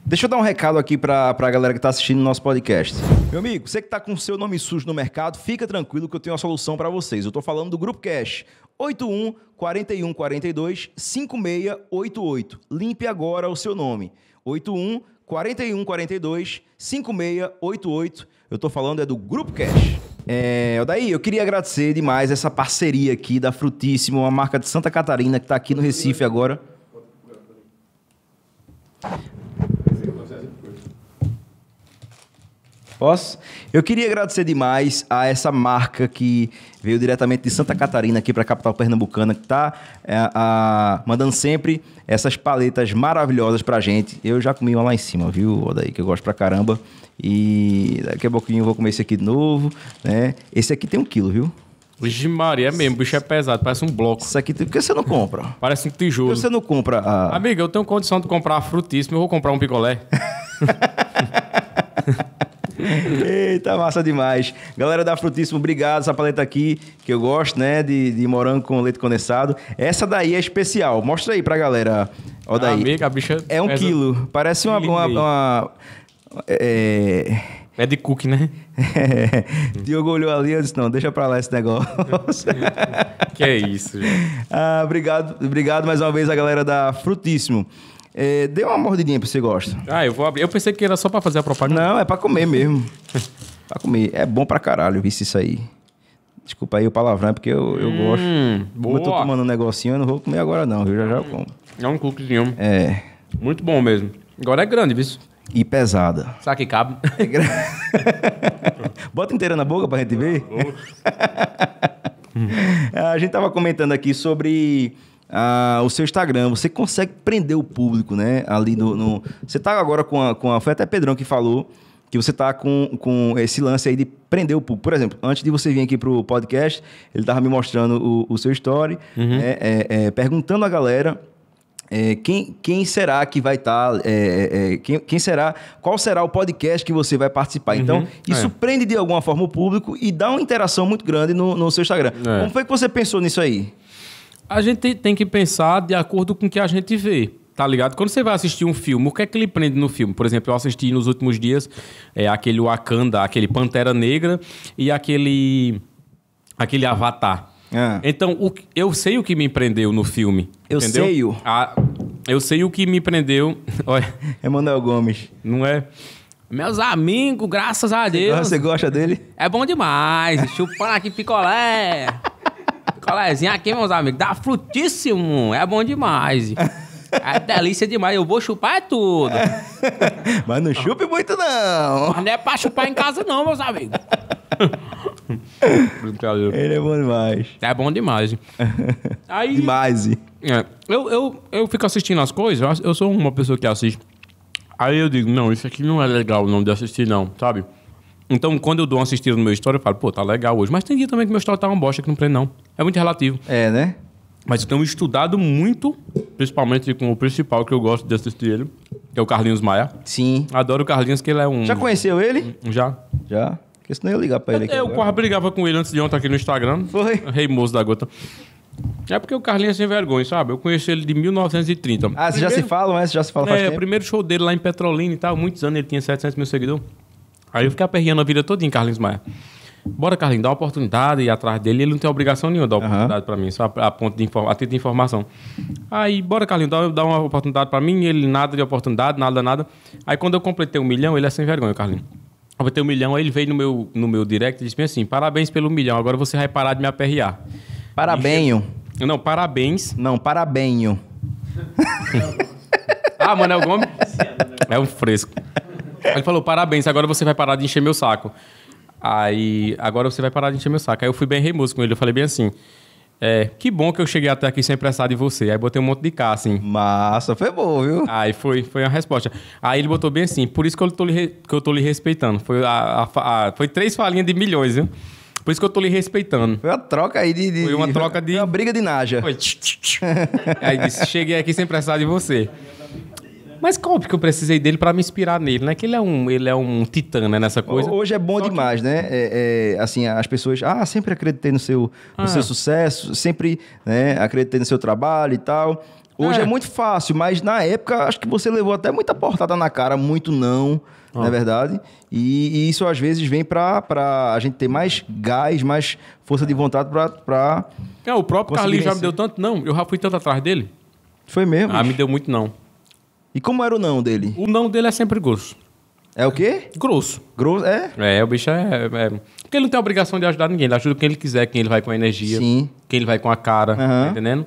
Deixa eu dar um recado aqui para a galera que está assistindo o nosso podcast. Meu amigo, você que está com seu nome sujo no mercado, fica tranquilo que eu tenho uma solução para vocês. Eu estou falando do Grupo Cash. 81 41 42 5688. Limpe agora o seu nome. 81 4142 5688. Eu estou falando é do Grupo Cash. É, daí eu queria agradecer demais essa parceria aqui da Frutíssimo, uma marca de Santa Catarina que está aqui no Recife agora. Posso? Eu queria agradecer demais a essa marca que veio diretamente de Santa Catarina aqui para a capital pernambucana, que está é, mandando sempre essas paletas maravilhosas para gente. Eu já comi uma lá em cima, viu, Odaí, que eu gosto pra caramba. E daqui a pouquinho eu vou comer esse aqui de novo, né? Esse aqui tem um quilo, viu? Vixe Maria, é mesmo, bicho é pesado, parece um bloco. Isso aqui, por que você não compra? Parece um tijolo. Por que você não compra a... Amiga, eu tenho condição de comprar frutíssima, eu vou comprar um picolé. Eita, massa demais. Galera da Frutíssimo, obrigado. Essa paleta aqui, que eu gosto, né? De, de morango com leite condensado. Essa daí é especial. Mostra aí pra galera. Ó, daí. Ah, amiga, a bicha é um quilo. Parece uma. uma, uma é, é... é... de cookie, né? Diogo olhou ali e disse: não, deixa pra lá esse negócio. que é isso, gente. Ah, obrigado, obrigado mais uma vez a galera da Frutíssimo. É, dê uma mordidinha pra você gosta. Ah, eu vou abrir. Eu pensei que era só pra fazer a propaganda. Não, é pra comer mesmo. pra comer. É bom pra caralho, vice isso aí. Desculpa aí o palavrão, é porque eu, eu hum, gosto. Boa. Como eu tô tomando um negocinho, eu não vou comer agora não, viu? Já já eu hum, como. É um cookiezinho. É. Muito bom mesmo. Agora é grande, viu? E pesada. Será que cabe? É gra... Bota inteira na boca pra gente ver. a gente tava comentando aqui sobre a, o seu Instagram, você consegue prender o público, né? Ali no. no... Você está agora com a, com a. Foi até Pedrão que falou que você está com, com esse lance aí de prender o público. Por exemplo, antes de você vir aqui pro podcast, ele estava me mostrando o, o seu story, uhum. né? é, é, perguntando a galera. É, quem, quem será que vai estar? Tá, é, é, é, quem, quem, será? Qual será o podcast que você vai participar? Então, uhum, então, isso é. prende de alguma forma o público e dá uma interação muito grande no, no seu Instagram. É. Como foi que você pensou nisso aí? A gente tem que pensar de acordo com o que a gente vê tá ligado? Quando você vai assistir um filme, o que é que ele prende no filme? Por exemplo, eu assisti nos últimos dias é, aquele Wakanda, aquele Pantera Negra e aquele aquele Avatar. É. Então, o, eu sei o que me prendeu no filme. Eu entendeu? sei o. A, eu sei o que me prendeu. Olha. É Gomes. Não é? Meus amigos, graças a Deus. Você gosta dele? É bom demais. Chupar aqui picolé. Colézinho aqui, meus amigos, dá frutíssimo. É bom demais. É delícia demais, eu vou chupar é tudo. Mas não chupe muito, não. Mas não é pra chupar em casa, não, meus amigos. Brincadeira. Ele é bom demais. É bom demais. Aí, demais. É, eu, eu, eu fico assistindo as coisas, eu sou uma pessoa que assiste. Aí eu digo, não, isso aqui não é legal não de assistir, não, sabe? Então, quando eu dou uma assistida no meu story, eu falo, pô, tá legal hoje. Mas tem dia também que meu story tá uma bosta que não prende, não é muito relativo. É, né? Mas eu tenho estudado muito, principalmente com o principal que eu gosto de assistir ele, que é o Carlinhos Maia. Sim. Adoro o Carlinhos, que ele é um. Já conheceu ele? Um, já. Já. Porque senão eu ia ligar pra ele aqui. Eu agora. quase brigava com ele antes de ontem aqui no Instagram. Foi. Rei moço da gota. É porque o Carlinhos é sem vergonha, sabe? Eu conheci ele de 1930. Ah, você já se fala, né? Você já se falam é, É, o primeiro show dele lá em Petrolina e tal, muitos anos, ele tinha 700 mil seguidores. Aí eu fiquei aperreando a vida toda em Carlinhos Maia. Bora, Carlinhos, dá uma oportunidade, ir atrás dele. Ele não tem obrigação nenhuma de dar uhum. oportunidade para mim, só a, a ponto de a de informação. Aí, bora, Carlinhos, dá, uma oportunidade para mim. Ele nada de oportunidade, nada, nada. Aí, quando eu completei um milhão, ele é sem vergonha, Carlinhos. Completei um milhão, aí ele veio no meu, no meu direct e disse assim: parabéns pelo milhão, agora você vai parar de me aperrear. Parabenho. não, parabéns. Não, parabenho. ah, Manel Gomes? É, é um fresco. Ele falou: parabéns, agora você vai parar de encher meu saco. Aí, agora você vai parar de encher meu saco. Aí eu fui bem remoso com ele, eu falei bem assim. É, que bom que eu cheguei até aqui sem pressar de você. Aí botei um monte de cá, assim. Massa, foi bom, viu? Aí foi, foi a resposta. Aí ele botou bem assim, por isso que eu tô lhe, que eu tô lhe respeitando. Foi, a, a, a, foi três falinhas de milhões, viu? Por isso que eu tô lhe respeitando. Foi uma troca aí de. de foi uma troca de. Foi uma briga de Naja. Foi. aí disse, cheguei aqui sem pressar de você. Mas como que eu precisei dele para me inspirar nele, né? Que ele é um, ele é um titã né, nessa coisa. Hoje é bom Só demais, que... né? É, é, assim, as pessoas, ah, sempre acreditei no seu, no ah. seu sucesso, sempre né, acreditei no seu trabalho e tal. Hoje é. é. muito fácil, mas na época acho que você levou até muita portada na cara, muito não, na é verdade. E, e, isso às vezes vem para a gente ter mais gás, mais força de vontade para. É, o próprio Carlinhos já me deu tanto não, eu já fui tanto atrás dele. Foi mesmo? Ah, me deu muito não. E como era o não dele? O não dele é sempre grosso. É o quê? Grosso. Grosso, é? É, o bicho é, é. é. Porque ele não tem a obrigação de ajudar ninguém. Ele ajuda quem ele quiser, quem ele vai com a energia, Sim. quem ele vai com a cara, uhum. tá entendendo?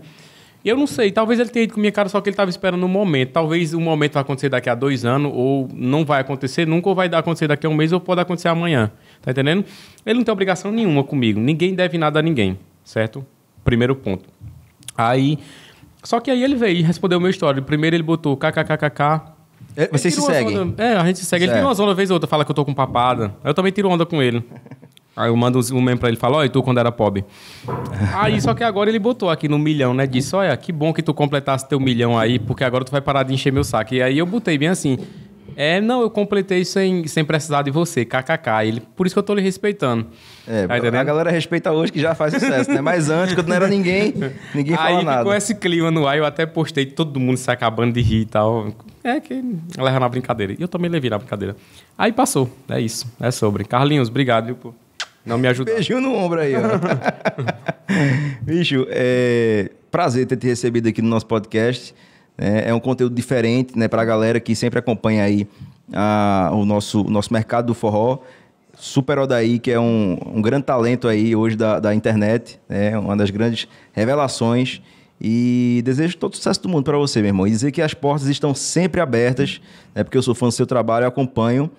E eu não sei, talvez ele tenha ido com minha cara, só que ele estava esperando um momento. Talvez o um momento vai acontecer daqui a dois anos, ou não vai acontecer nunca, ou vai acontecer daqui a um mês, ou pode acontecer amanhã. Tá entendendo? Ele não tem obrigação nenhuma comigo. Ninguém deve nada a ninguém, certo? Primeiro ponto. Aí, só que aí ele veio e respondeu o meu story. Primeiro ele botou kkkk. É, vocês se seguem? Onda. É, a gente se segue. Certo. Ele tem uma zona vez ou outra, fala que eu tô com papada. Eu também tiro onda com ele. Aí eu mando um meme pra ele e falo, ó, e tu quando era pobre? aí, só que agora ele botou aqui no milhão, né? Disse, olha, que bom que tu completasse teu milhão aí, porque agora tu vai parar de encher meu saco. E aí eu botei bem assim, é, não, eu completei sem, sem precisar de você, kkk. Ele, por isso que eu tô lhe respeitando. É, tá a galera respeita hoje que já faz sucesso, né? Mas antes, quando não era ninguém, ninguém falava nada. Aí com esse clima no ar, eu até postei todo mundo se acabando de rir e tal. É que leva na brincadeira. E eu também levei na brincadeira. Aí passou, é isso, é sobre. Carlinhos, obrigado, viu, pô. Não me ajudou. Beijinho no ombro aí, ó. Bicho, é... prazer ter te recebido aqui no nosso podcast. É, é um conteúdo diferente né, para a galera que sempre acompanha aí a, o, nosso, o nosso mercado do forró. Super Odaí, que é um, um grande talento aí hoje da, da internet, né? uma das grandes revelações. E desejo todo sucesso do mundo para você, meu irmão. E dizer que as portas estão sempre abertas, né, porque eu sou fã do seu trabalho, eu acompanho.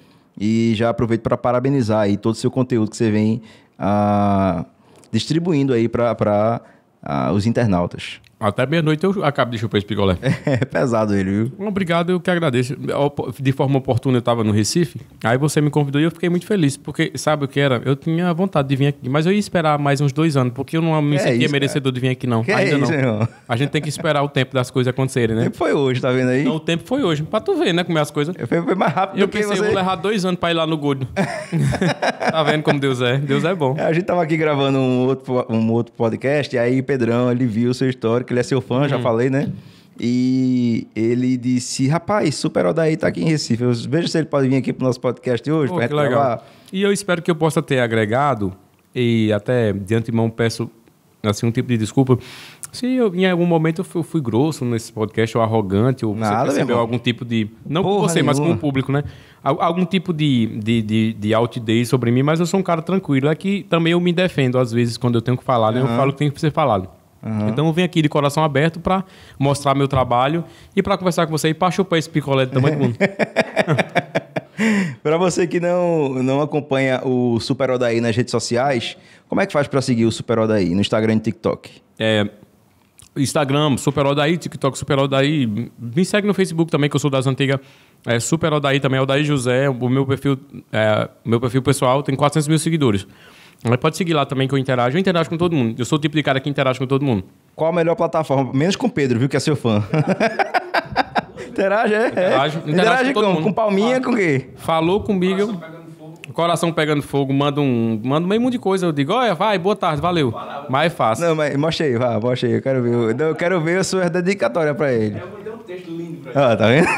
E já aproveito para parabenizar aí todo o seu conteúdo que você vem ah, distribuindo aí para ah, os internautas. Até meia-noite eu acabo de chupar esse picolé. É pesado ele, viu? Obrigado, eu que agradeço. De forma oportuna eu estava no Recife, aí você me convidou e eu fiquei muito feliz, porque sabe o que era? Eu tinha vontade de vir aqui, mas eu ia esperar mais uns dois anos, porque eu não me é sentia é isso, merecedor cara? de vir aqui, não. Que é Ainda é isso, não. Irmão? A gente tem que esperar o tempo das coisas acontecerem, né? O tempo foi hoje, tá vendo aí? Não, o tempo foi hoje, pra tu ver, né, como é as coisas. Foi, mais rápido eu do que pensei, você... Eu vou levar dois anos pra ir lá no Gordo. tá vendo como Deus é? Deus é bom. A gente tava aqui gravando um outro, um outro podcast, e aí Pedrão, ele viu o seu histórico, ele é seu fã, uhum. já hum. falei, né? E ele disse: Rapaz, Super Odaí tá aqui em Recife. Veja se ele pode vir aqui pro nosso podcast hoje. Pô, pra que legal. E eu espero que eu possa ter agregado, e até de antemão peço assim, um tipo de desculpa. Se eu, em algum momento eu fui, eu fui grosso nesse podcast, ou arrogante, ou Nada, percebeu algum tipo de. Não Porra com você, nenhuma. mas com o público, né? Algum tipo de, de, de, de outdays sobre mim, mas eu sou um cara tranquilo. É que também eu me defendo, às vezes, quando eu tenho que falar, né? Uhum. Eu falo o que tem que ser falado. Uhum. Então eu venho aqui de coração aberto para mostrar meu trabalho e para conversar com você e para chupar esse picolé do tamanho do mundo. para você que não, não acompanha o Super Odaí nas redes sociais, como é que faz para seguir o Super Odaí no Instagram e TikTok? É, Instagram, Super Odaí, TikTok, Super Odaí. Me segue no Facebook também, que eu sou das antigas. É, Super Odaí também, Odaí José. O meu perfil, é, meu perfil pessoal tem 400 mil seguidores. Mas pode seguir lá também que eu interajo. Eu interajo com todo mundo. Eu sou o tipo de cara que interage com todo mundo. Qual a melhor plataforma? Menos com o Pedro, viu, que é seu fã. interage, é? Interage, é. interage com, com, com, palminha, ah. com o quê? Falou comigo. Coração pegando fogo. Coração pegando fogo, manda um, manda um meio monte de coisa. Eu digo, olha, vai, boa tarde, valeu. Mais é fácil. Não, mas mostra aí, vá, mostra aí. Eu quero ver, eu quero ver a sua dedicatória pra ele. Eu mandei um texto lindo pra ele. Ah, tá vendo?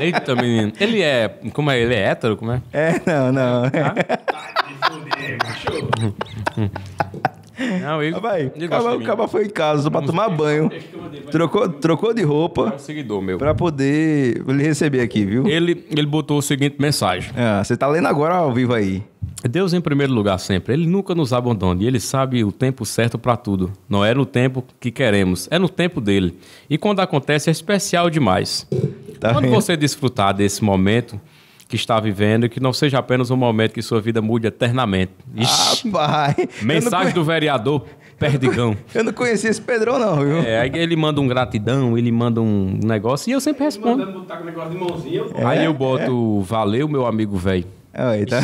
Eita, menino. Ele é, como é? Ele é hétero, como é? É, não, não. Tá? Não, ele. Vai, o cara foi em casa pra tomar banho. Trocou, trocou de roupa. É um seguidor meu. Pra poder lhe receber aqui, viu? Ele, ele botou a seguinte mensagem. É, você tá lendo agora ao vivo aí. Deus em primeiro lugar sempre. Ele nunca nos abandona e ele sabe o tempo certo para tudo. Não é no tempo que queremos, é no tempo dele. E quando acontece é especial demais. Tá quando vendo? você desfrutar desse momento, que está vivendo, que não seja apenas um momento que sua vida mude eternamente. Ixi, mensagem conhe... do vereador Perdigão. Eu não conhecia esse Pedrão, não, viu? É, aí ele manda um gratidão, ele manda um negócio e eu sempre respondo. Ele botar com negócio de mãozinha, eu... aí é, eu boto é. valeu, meu amigo velho. Aí, tá?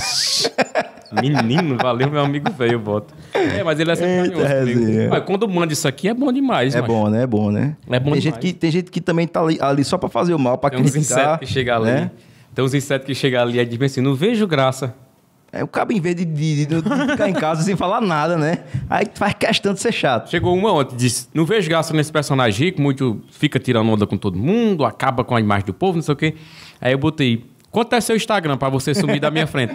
Menino, valeu, meu amigo velho, eu boto. É, mas ele é sempre Eita, mas quando manda isso aqui é bom demais, É macho. bom, né? É bom, né? É bom tem demais. Gente que, tem gente que também tá ali, ali só pra fazer o mal, pra tem criticar. Uns que chega ali. Né? Então os insetos que chegam ali é dizem assim, não vejo graça. É, o cabo, em vez de, de, de, ficar em casa sem falar nada, né? Aí faz questão de ser chato. Chegou uma ontem e disse: Não vejo graça nesse personagem rico, muito fica tirando onda com todo mundo, acaba com a imagem do povo, não sei o quê. Aí eu botei: Quanto é seu Instagram para você sumir da minha frente?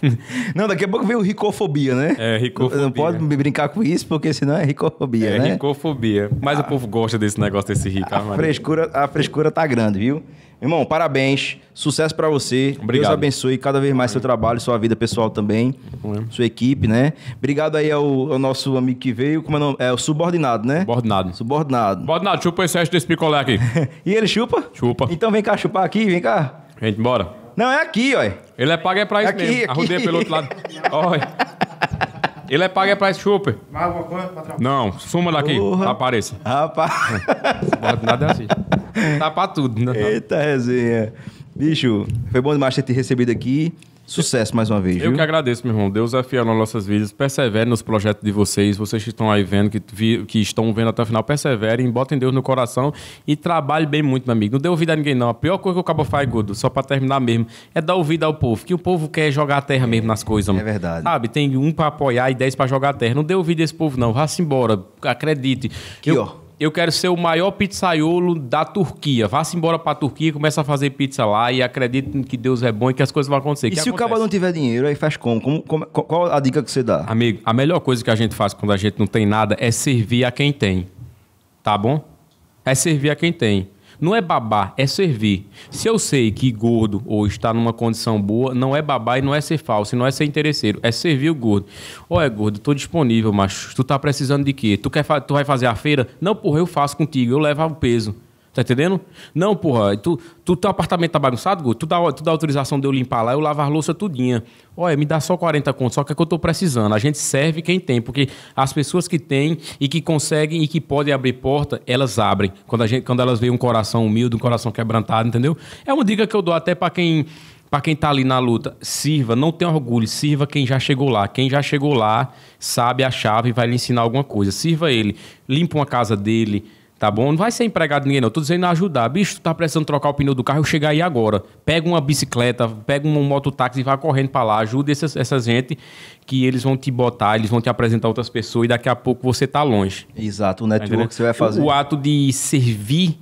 não, daqui a pouco vem o ricofobia, né? É, ricofobia. Não pode brincar com isso, porque senão é ricofobia, é, né? É ricofobia. Mas ah, o povo gosta desse negócio desse rico. A, né, a frescura, a frescura tá grande, viu? Irmão, parabéns. Sucesso para você. Obrigado. Deus abençoe cada vez mais seu trabalho, sua vida pessoal também, Amém. É. sua equipe, né? Obrigado aí ao, ao, nosso amigo que veio, como é o nome? É o subordinado, né? Subordinado. Subordinado. Subordinado, chupa o excesso desse picolé aqui. e ele chupa? Chupa. Então vem cá chupar aqui, vem cá. Gente, bora. Não, é aqui, olha. Ele é pago é pra isso aqui, mesmo. É aqui. Arrudei pelo outro lado. olha. Ele é pago é pra esse chupa. Mais alguma coisa, patrão? Não, suma daqui. Porra. Apareça. Rapaz. Nada é assim. Tá pra tudo, né? Eita, resenha. Bicho, foi bom demais ter te recebido aqui. Sucesso mais uma vez. Eu viu? que agradeço, meu irmão. Deus é fiel nas nossas vidas. Persevere nos projetos de vocês. Vocês que estão aí vendo, que, vi, que estão vendo até o final, perseverem, botem Deus no coração e trabalhe bem muito, meu amigo. Não dê ouvido a ninguém, não. A pior coisa que o cabo faz, é Gordo, só pra terminar mesmo, é dar ouvido ao povo. Que o povo quer jogar a terra é, mesmo nas coisas, mano. É verdade. Sabe? Tem um pra apoiar e dez pra jogar a terra. Não dê ouvido a esse povo, não. Vá-se embora. Acredite. Aqui, Eu... ó eu quero ser o maior pizzaiolo da Turquia. Vá-se embora pra Turquia, começa a fazer pizza lá e acredite que Deus é bom e que as coisas vão acontecer. E que se acontece? o cabo não tiver dinheiro, aí faz como? como, como qual a dica que você dá? Amigo, a melhor coisa que a gente faz quando a gente não tem nada é servir a quem tem. Tá bom? É servir a quem tem. Não é babar, é servir. Se eu sei que gordo ou está numa condição boa, não é babar e não é ser falso, não é ser interesseiro, é servir o gordo. Olha, é gordo, tô disponível, mas Tu tá precisando de quê? Tu, quer tu vai fazer a feira? Não, porra, eu faço contigo, eu levo o peso. Tá entendendo? Não, porra, tu, tu teu apartamento tá bagunçado, Guto? Tu dá, tu dá autorização de eu limpar lá, eu lavar as louça tudinha. Olha, me dá só 40 contos, só que é que eu tô precisando. A gente serve quem tem, porque as pessoas que têm e que conseguem e que podem abrir porta, elas abrem. Quando, a gente, quando elas veem um coração humilde, um coração quebrantado, entendeu? É uma dica que eu dou até para quem para quem tá ali na luta, sirva, não tenha orgulho, sirva quem já chegou lá. Quem já chegou lá sabe a chave e vai lhe ensinar alguma coisa. Sirva ele, limpa uma casa dele, Tá bom? Não vai ser empregado de ninguém, não. Tô dizendo ajudar. Bicho, tu tá precisando trocar o pneu do carro, eu chegar aí agora. Pega uma bicicleta, pega um mototáxi e vai correndo para lá. Ajuda essas, essa gente que eles vão te botar, eles vão te apresentar outras pessoas e daqui a pouco você tá longe. Exato, o network que você vai fazer. O ato de servir,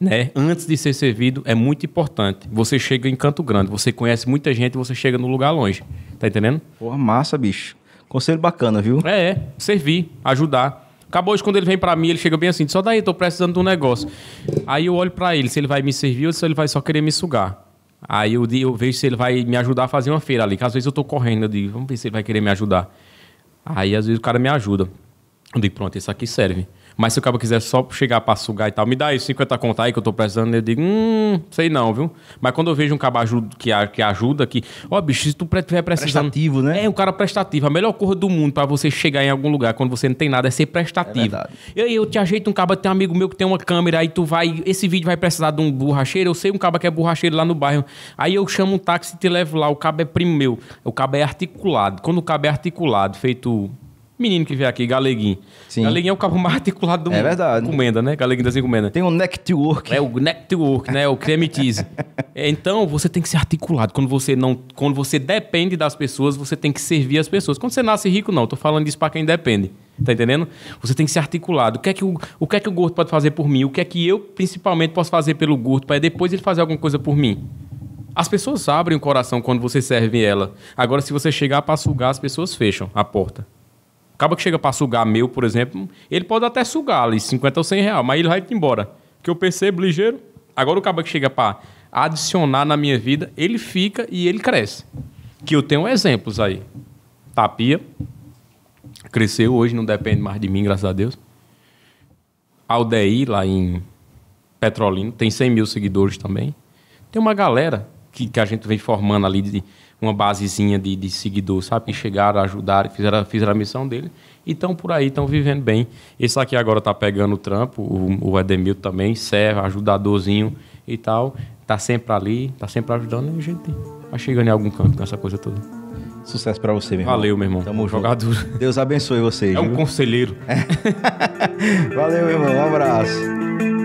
né, antes de ser servido, é muito importante. Você chega em canto grande, você conhece muita gente, você chega no lugar longe. Tá entendendo? Porra, massa, bicho. Conselho bacana, viu? É, é. Servir, ajudar. Acabou hoje, quando ele vem para mim, ele chega bem assim, só daí, tô precisando de um negócio. Aí eu olho para ele, se ele vai me servir ou se ele vai só querer me sugar. Aí eu, eu vejo se ele vai me ajudar a fazer uma feira ali, que às vezes eu tô correndo, eu digo, vamos ver se ele vai querer me ajudar. Aí às vezes o cara me ajuda. Eu digo, pronto, isso aqui serve. Mas se o cara quiser só chegar pra sugar e tal, me dá aí 50 conto aí que eu tô precisando, eu digo, hum, sei não, viu? Mas quando eu vejo um cabo que, que ajuda, que, ó, oh, bicho, se tu tiver precisando. Prestativo, né? É, um cara é prestativo. A melhor coisa do mundo pra você chegar em algum lugar quando você não tem nada é ser prestativo. É e aí eu te ajeito um cabo, tem um amigo meu que tem uma câmera, aí tu vai, esse vídeo vai precisar de um borracheiro, eu sei um cabo que é borracheiro lá no bairro. Aí eu chamo um táxi e te levo lá, o cabo é primo meu. O cabo é articulado. Quando o cabo é articulado, feito menino que veio aqui, Galeguinho. Sim. Galeguinho é o cabo mais articulado do é mundo. É verdade. Encomenda, né? Galeguinho das encomendas. Tem o um neck to work. É o neck to work, né? O creme cheese. Então, você tem que ser articulado. Quando você não, quando você depende das pessoas, você tem que servir as pessoas. Quando você nasce rico, não. Tô falando disso para quem depende. Tá entendendo? Você tem que ser articulado. O que é que o, o que é que o gordo pode fazer por mim? O que é que eu principalmente posso fazer pelo gordo para depois ele fazer alguma coisa por mim? As pessoas abrem o coração quando você serve ela. Agora, se você chegar para sugar, as pessoas fecham a porta acaba que chega para sugar meu, por exemplo, ele pode até sugar ali 50 ou 100 reais, mas ele vai embora. Que eu percebo ligeiro. Agora o cabo que chega para adicionar na minha vida, ele fica e ele cresce. Que eu tenho exemplos aí. Tapia cresceu hoje, não depende mais de mim, graças a Deus. Aldeir, lá em Petrolina, tem 100 mil seguidores também. Tem uma galera que, que a gente vem formando ali de uma basezinha de, de seguidor, sabe? Que chegaram, ajudaram, fizeram, fizeram a missão dele e estão por aí, estão vivendo bem. Esse aqui agora está pegando o trampo, o, o também, serve, ajudadorzinho e tal. Está sempre ali, está sempre ajudando e a gente vai chegando em algum canto com essa coisa toda. Sucesso para você, meu irmão. Valeu, meu irmão. Tamo Jogador. junto. Deus abençoe você É um conselheiro. É. Valeu, meu irmão. Um abraço.